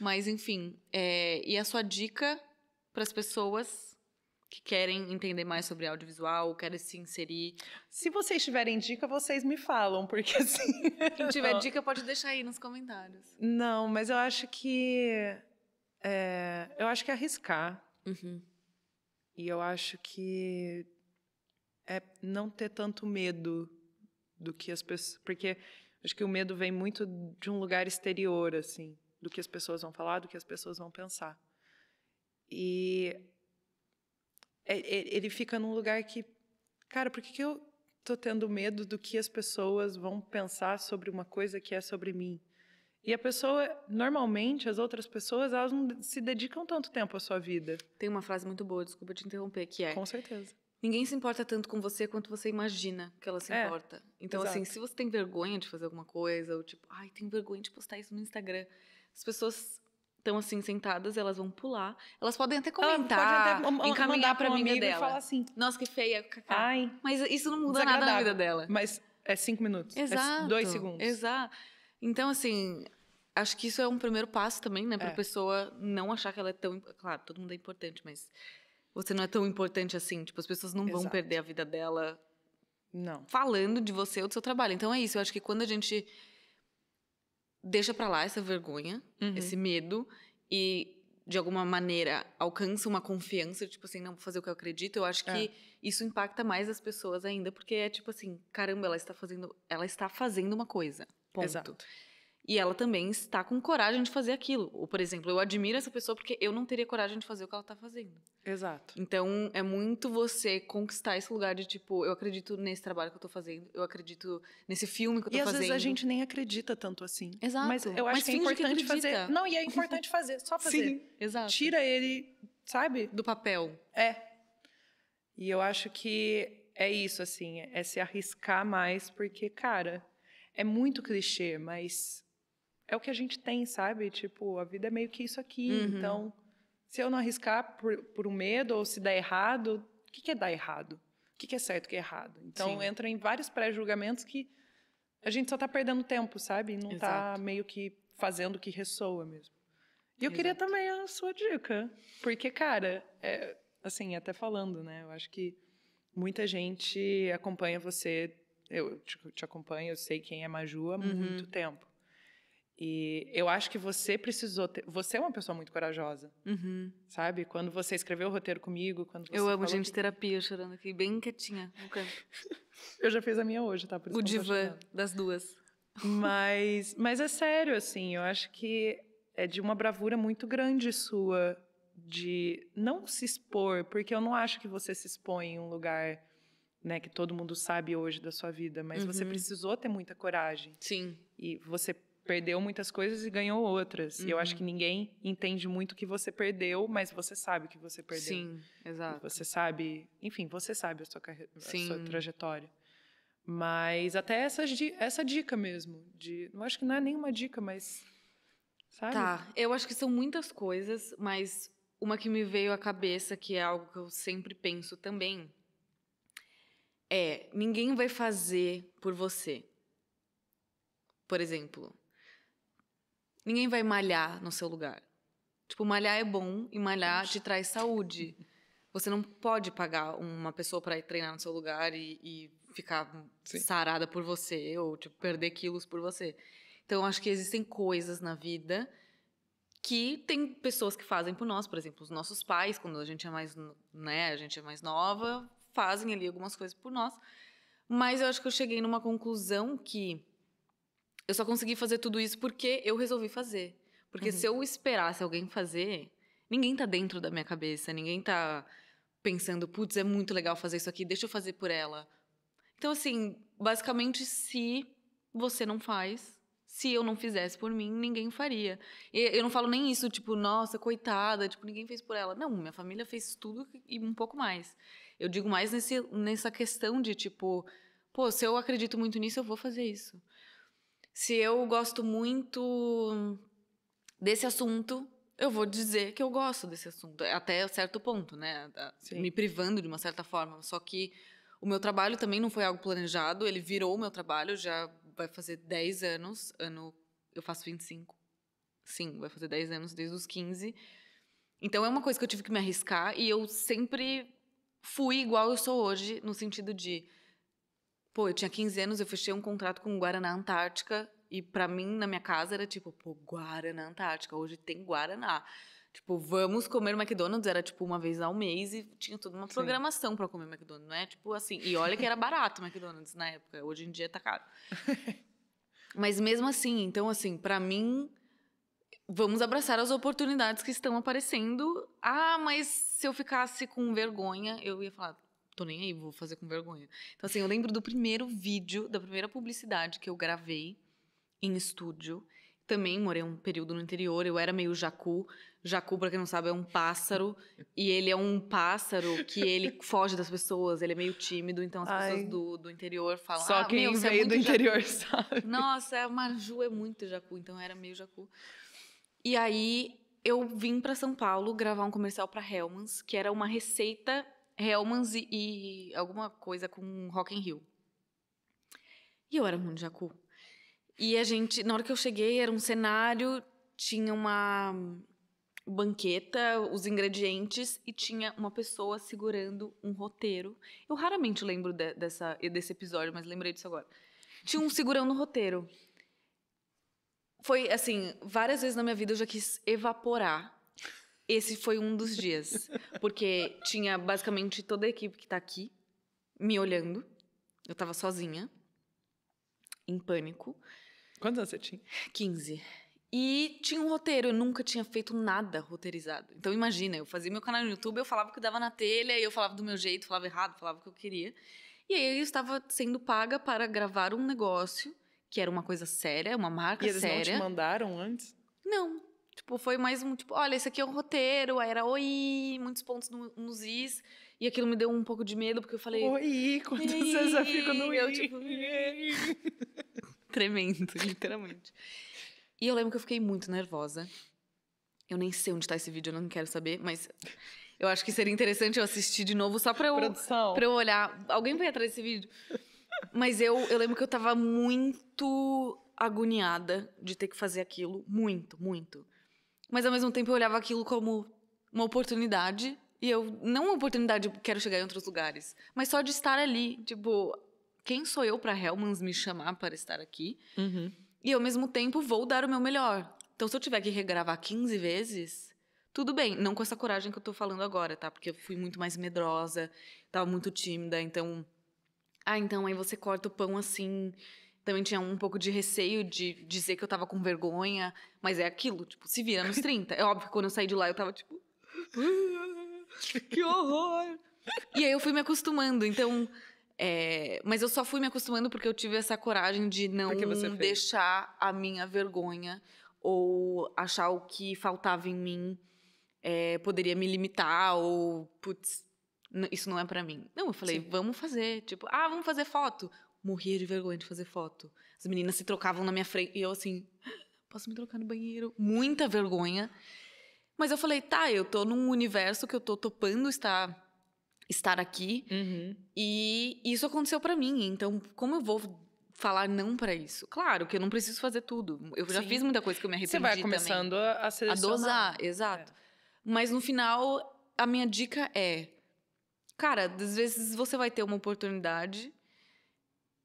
Mas, enfim. É, e a sua dica para as pessoas que querem entender mais sobre audiovisual, querem se inserir. Se vocês tiverem dica, vocês me falam, porque assim. Quem tiver dica pode deixar aí nos comentários. Não, mas eu acho que é, eu acho que é arriscar. Uhum. E eu acho que é não ter tanto medo do que as pessoas. Porque acho que o medo vem muito de um lugar exterior, assim, do que as pessoas vão falar, do que as pessoas vão pensar. E ele fica num lugar que, cara, por que, que eu tô tendo medo do que as pessoas vão pensar sobre uma coisa que é sobre mim? E a pessoa, normalmente, as outras pessoas, elas não se dedicam tanto tempo à sua vida. Tem uma frase muito boa, desculpa te interromper, que é. Com certeza. Ninguém se importa tanto com você quanto você imagina que ela se é, importa. Então, assim, exato. assim, se você tem vergonha de fazer alguma coisa, ou tipo, ai, tenho vergonha de postar isso no Instagram, as pessoas estão assim sentadas, elas vão pular. Elas podem até comentar, ela até encaminhar para amiga dela. E falar assim: "Nossa, que feia, cacá". Ai, mas isso não muda nada na vida dela. Mas é cinco minutos. É exato. É dois segundos. Exato. Então, assim, acho que isso é um primeiro passo também, né? Pra é. pessoa não achar que ela é tão. Claro, todo mundo é importante, mas você não é tão importante assim. Tipo, as pessoas não Exato. vão perder a vida dela. Não. Falando de você ou do seu trabalho. Então é isso. Eu acho que quando a gente deixa para lá essa vergonha, uhum. esse medo e de alguma maneira alcança uma confiança, tipo assim, não vou fazer o que eu acredito, eu acho que é. isso impacta mais as pessoas ainda, porque é tipo assim, caramba, ela está fazendo, ela está fazendo uma coisa. Ponto. Exato. E ela também está com coragem de fazer aquilo. Ou, por exemplo, eu admiro essa pessoa porque eu não teria coragem de fazer o que ela está fazendo. Exato. Então, é muito você conquistar esse lugar de tipo, eu acredito nesse trabalho que eu estou fazendo, eu acredito nesse filme que eu estou fazendo. E às vezes a gente nem acredita tanto assim. Exato. Mas eu acho Mas que é importante que fazer. Não, e é importante fazer, só fazer. Sim, exato. Tira ele, sabe? Do papel. É. E eu acho que é isso, assim, é se arriscar mais, porque, cara, é muito clichê, mas é o que a gente tem, sabe? Tipo, a vida é meio que isso aqui. Uhum. Então, se eu não arriscar por, por um medo ou se der errado, o que, que é dar errado? O que, que é certo, o que é errado? Então, Sim. entra em vários pré-julgamentos que a gente só está perdendo tempo, sabe? E não está meio que fazendo o que ressoa mesmo. E eu Exato. queria também a sua dica, porque, cara, é, assim, até falando, né? Eu acho que muita gente acompanha você eu te, te acompanho, eu sei quem é Maju há uhum. muito tempo. E eu acho que você precisou ter, Você é uma pessoa muito corajosa. Uhum. Sabe? Quando você escreveu o roteiro comigo. quando Eu amo gente de que... terapia chorando aqui, bem quietinha no canto. eu já fiz a minha hoje, tá? Por isso o divã das duas. Mas, mas é sério, assim, eu acho que é de uma bravura muito grande sua de não se expor, porque eu não acho que você se expõe em um lugar né, que todo mundo sabe hoje da sua vida, mas uhum. você precisou ter muita coragem. Sim. E você perdeu muitas coisas e ganhou outras. Uhum. E eu acho uhum. que ninguém entende muito o que você perdeu, mas você sabe o que você perdeu. Sim, exato. Você sabe, enfim, você sabe a sua, carre... a sua trajetória. Mas até essa, essa dica mesmo, de, não acho que não é nenhuma dica, mas sabe? Tá, eu acho que são muitas coisas, mas uma que me veio à cabeça que é algo que eu sempre penso também é ninguém vai fazer por você. Por exemplo, ninguém vai malhar no seu lugar. Tipo, malhar é bom e malhar te traz saúde. Você não pode pagar uma pessoa para ir treinar no seu lugar e, e ficar Sim. sarada por você ou tipo, perder quilos por você. Então, acho que existem coisas na vida que tem pessoas que fazem por nós, por exemplo, os nossos pais, quando a gente é mais, né, a gente é mais nova, fazem ali algumas coisas por nós. Mas eu acho que eu cheguei numa conclusão que eu só consegui fazer tudo isso porque eu resolvi fazer. Porque uhum. se eu esperasse alguém fazer, ninguém tá dentro da minha cabeça, ninguém tá pensando, putz, é muito legal fazer isso aqui, deixa eu fazer por ela. Então, assim, basicamente, se você não faz, se eu não fizesse por mim, ninguém faria. E eu não falo nem isso, tipo, nossa, coitada, tipo, ninguém fez por ela. Não, minha família fez tudo e um pouco mais. Eu digo mais nesse, nessa questão de tipo, pô, se eu acredito muito nisso, eu vou fazer isso. Se eu gosto muito desse assunto, eu vou dizer que eu gosto desse assunto, até certo ponto, né? Sim. Me privando de uma certa forma. Só que o meu trabalho também não foi algo planejado, ele virou o meu trabalho, já vai fazer 10 anos, ano eu faço 25. Sim, vai fazer 10 anos desde os 15. Então é uma coisa que eu tive que me arriscar e eu sempre fui igual eu sou hoje, no sentido de. Pô, eu tinha 15 anos, eu fechei um contrato com o Guaraná Antártica, e para mim, na minha casa, era tipo, pô, Guaraná Antártica, hoje tem Guaraná. Tipo, vamos comer McDonald's, era tipo uma vez ao mês e tinha toda uma programação para comer McDonald's, não é? Tipo assim, e olha que era barato McDonald's na época, hoje em dia tá caro. Mas mesmo assim, então assim, para mim vamos abraçar as oportunidades que estão aparecendo. Ah, mas se eu ficasse com vergonha, eu ia falar, tô nem aí, vou fazer com vergonha. Então, assim, eu lembro do primeiro vídeo, da primeira publicidade que eu gravei em estúdio. Também morei um período no interior, eu era meio jacu. Jacu, pra quem não sabe, é um pássaro. E ele é um pássaro que ele foge das pessoas, ele é meio tímido, então as Ai. pessoas do, do interior falam. Só ah, quem meu, é veio é do jacu. interior sabe. Nossa, é, a Marju é muito jacu, então eu era meio jacu. E aí eu vim para São Paulo gravar um comercial para Hellmann's, que era uma receita Hellmann's e, e, alguma coisa com Rock in Rio. E eu era muito jacu. E a gente, na hora que eu cheguei, era um cenário, tinha uma banqueta, os ingredientes e tinha uma pessoa segurando um roteiro. Eu raramente lembro de, dessa, desse episódio, mas lembrei disso agora. Tinha um segurando o roteiro. Foi assim, várias vezes na minha vida eu já quis evaporar. Esse foi um dos dias. Porque tinha basicamente toda a equipe que tá aqui me olhando. Eu tava sozinha, em pânico. Quantos anos você tinha? 15. E tinha um roteiro, eu nunca tinha feito nada roteirizado. Então imagina, eu fazia meu canal no YouTube, eu falava o que dava na telha, eu falava do meu jeito, falava errado, falava o que eu queria. E aí eu estava sendo paga para gravar um negócio que era uma coisa séria, uma marca e eles séria. Eles não te mandaram antes? Não. Tipo, foi mais um, tipo, olha, esse aqui é um roteiro, aí era oi, muitos pontos no, nos is, e aquilo me deu um pouco de medo, porque eu falei... Oi, quando vocês eu fico no eu, i. Tipo, tremendo, literalmente. E eu lembro que eu fiquei muito nervosa. Eu nem sei onde tá esse vídeo, eu não quero saber, mas eu acho que seria interessante eu assistir de novo só pra eu, Pra eu olhar. Alguém vai atrás desse vídeo? Mas eu, eu lembro que eu tava muito agoniada de ter que fazer aquilo. Muito, muito. Mas ao mesmo tempo eu olhava aquilo como uma oportunidade. E eu, não uma oportunidade, quero chegar em outros lugares, mas só de estar ali. Tipo, quem sou eu para Hellmans me chamar para estar aqui? Uhum. E ao mesmo tempo vou dar o meu melhor. Então se eu tiver que regravar 15 vezes, tudo bem, não com essa coragem que eu tô falando agora, tá? Porque eu fui muito mais medrosa, tava muito tímida, então ah, então aí você corta o pão assim. Também tinha um pouco de receio de dizer que eu tava com vergonha, mas é aquilo, tipo, se vira nos 30. É óbvio que quando eu saí de lá eu tava tipo. que horror! E aí eu fui me acostumando, então. É, mas eu só fui me acostumando porque eu tive essa coragem de não deixar a minha vergonha ou achar o que faltava em mim é, poderia me limitar ou, putz, isso não é para mim. Não, eu falei, Sim. vamos fazer. Tipo, ah, vamos fazer foto. Morria de vergonha de fazer foto. As meninas se trocavam na minha frente e eu assim, ah, posso me trocar no banheiro? Muita vergonha. Mas eu falei, tá, eu tô num universo que eu tô topando estar estar aqui. Uhum. E isso aconteceu para mim. Então, como eu vou falar não para isso? Claro que eu não preciso fazer tudo. Eu já fiz muita coisa que eu me arrependi Você vai começando também. a selecionar. A dosar, exato. É. Mas no final, a minha dica é Cara, às vezes você vai ter uma oportunidade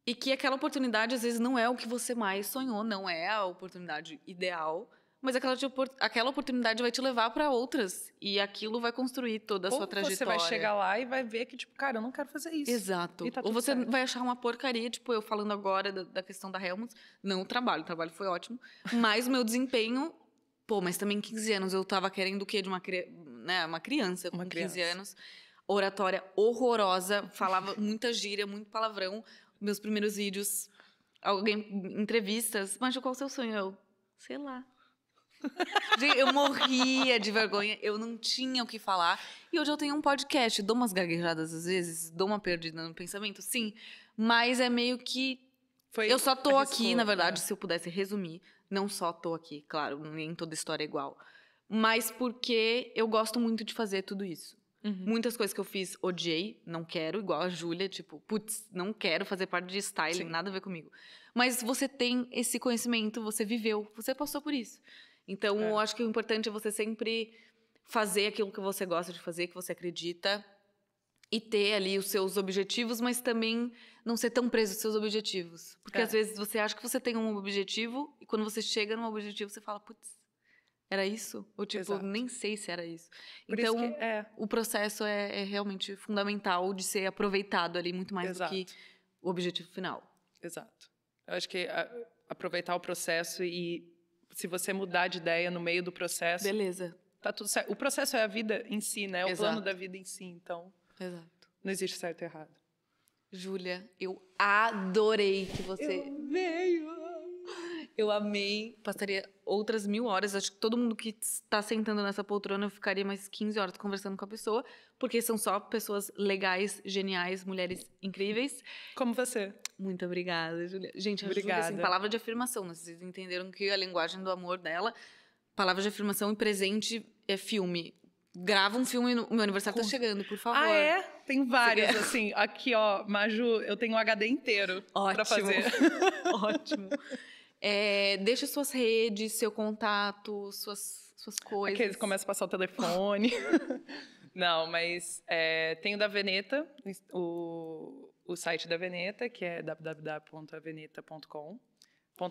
e que aquela oportunidade às vezes não é o que você mais sonhou, não é a oportunidade ideal, mas aquela, aquela oportunidade vai te levar para outras e aquilo vai construir toda a Ou sua trajetória. Ou Você vai chegar lá e vai ver que, tipo, cara, eu não quero fazer isso. Exato. Tá Ou você certo. vai achar uma porcaria, tipo, eu falando agora da, da questão da Helmut, não o trabalho, o trabalho foi ótimo, mas o meu desempenho, pô, mas também 15 anos, eu tava querendo o quê de uma, né, uma criança com uma criança. 15 anos oratória horrorosa, falava muita gíria, muito palavrão. Meus primeiros vídeos, alguém entrevistas, mas qual o seu sonho? Eu, sei lá. eu morria de vergonha, eu não tinha o que falar. E hoje eu tenho um podcast, dou umas gaguejadas às vezes, dou uma perdida no pensamento, sim, mas é meio que Foi eu só tô aqui, na verdade, é. se eu pudesse resumir, não só tô aqui, claro, nem toda história é igual, mas porque eu gosto muito de fazer tudo isso. Uhum. Muitas coisas que eu fiz odiei, não quero, igual a Júlia, tipo, putz, não quero fazer parte de styling, Sim. nada a ver comigo. Mas você tem esse conhecimento, você viveu, você passou por isso. Então, é. eu acho que o importante é você sempre fazer aquilo que você gosta de fazer, que você acredita e ter ali os seus objetivos, mas também não ser tão preso aos seus objetivos. Porque é. às vezes você acha que você tem um objetivo e quando você chega num objetivo, você fala, putz, era isso? Ou tipo, Exato. nem sei se era isso. Por então, isso é. o processo é, é, realmente fundamental de ser aproveitado ali muito mais Exato. do que o objetivo final. Exato. Eu acho que a, ah, aproveitar o processo e se você mudar de ideia no meio do processo. Beleza. Tá tudo certo. O processo é a vida em si, né? É o Exato. plano da vida em si, então. Exato. Não existe certo e errado. Júlia, eu adorei que você eu veio. Eu amei. Passaria outras mil horas. Acho que todo mundo que está sentando nessa poltrona eu ficaria mais 15 horas conversando com a pessoa, porque são só pessoas legais, geniais, mulheres incríveis. Como você. Muito obrigada, Juliana. Gente, assim, obrigada. Júlia, assim, palavra de afirmação. Né? Vocês entenderam que a linguagem do amor dela, palavra de afirmação e presente é filme. Grava um filme, no... meu aniversário tá com... tá chegando, por favor. Ah, é? Tem várias, assim. Aqui, ó, Maju, eu tenho um HD inteiro Ótimo. pra fazer. Ótimo. É, deixa suas redes, seu contato, suas, suas coisas. Aqui eles começam a passar o telefone. Não, mas é, tem o da Veneta, o, o site da Veneta, que é www.aveneta.com.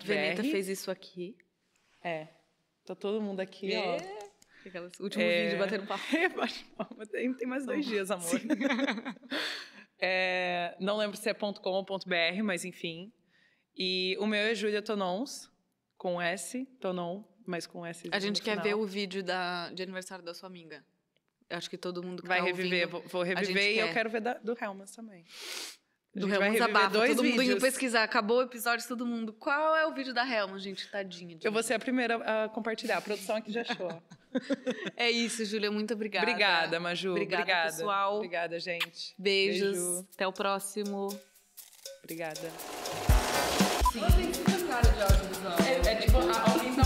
Veneta fez isso aqui. É. Tá todo mundo aqui, é. ó. Aquelas, último é... vídeo batendo palma. É, bate Tem, tem mais dois Toma. dias, amor. É, não lembro se é .com ou .br, mas enfim. E o meu é Júlia Tonons, com S, Tonon, mas com S. A gente quer final. ver o vídeo da, de aniversário da sua amiga. Acho que todo mundo que vai tá reviver, ouvindo, vou, vou reviver e quer. eu quero ver da, do Helmans também. Do Helmans abafa, todo vídeos. mundo indo pesquisar. Acabou o episódio, todo mundo. Qual é o vídeo da Helmans, gente? Tadinha. Eu vou ser a primeira a compartilhar. A produção aqui é já achou. é isso, Júlia. Muito obrigada. Obrigada, Maju. Obrigada, obrigada. pessoal. Obrigada, gente. Beijos. Beijo. Até o próximo. Obrigada. Sim. Mas tem que ter cara de audiovisual. É, é tipo, alguém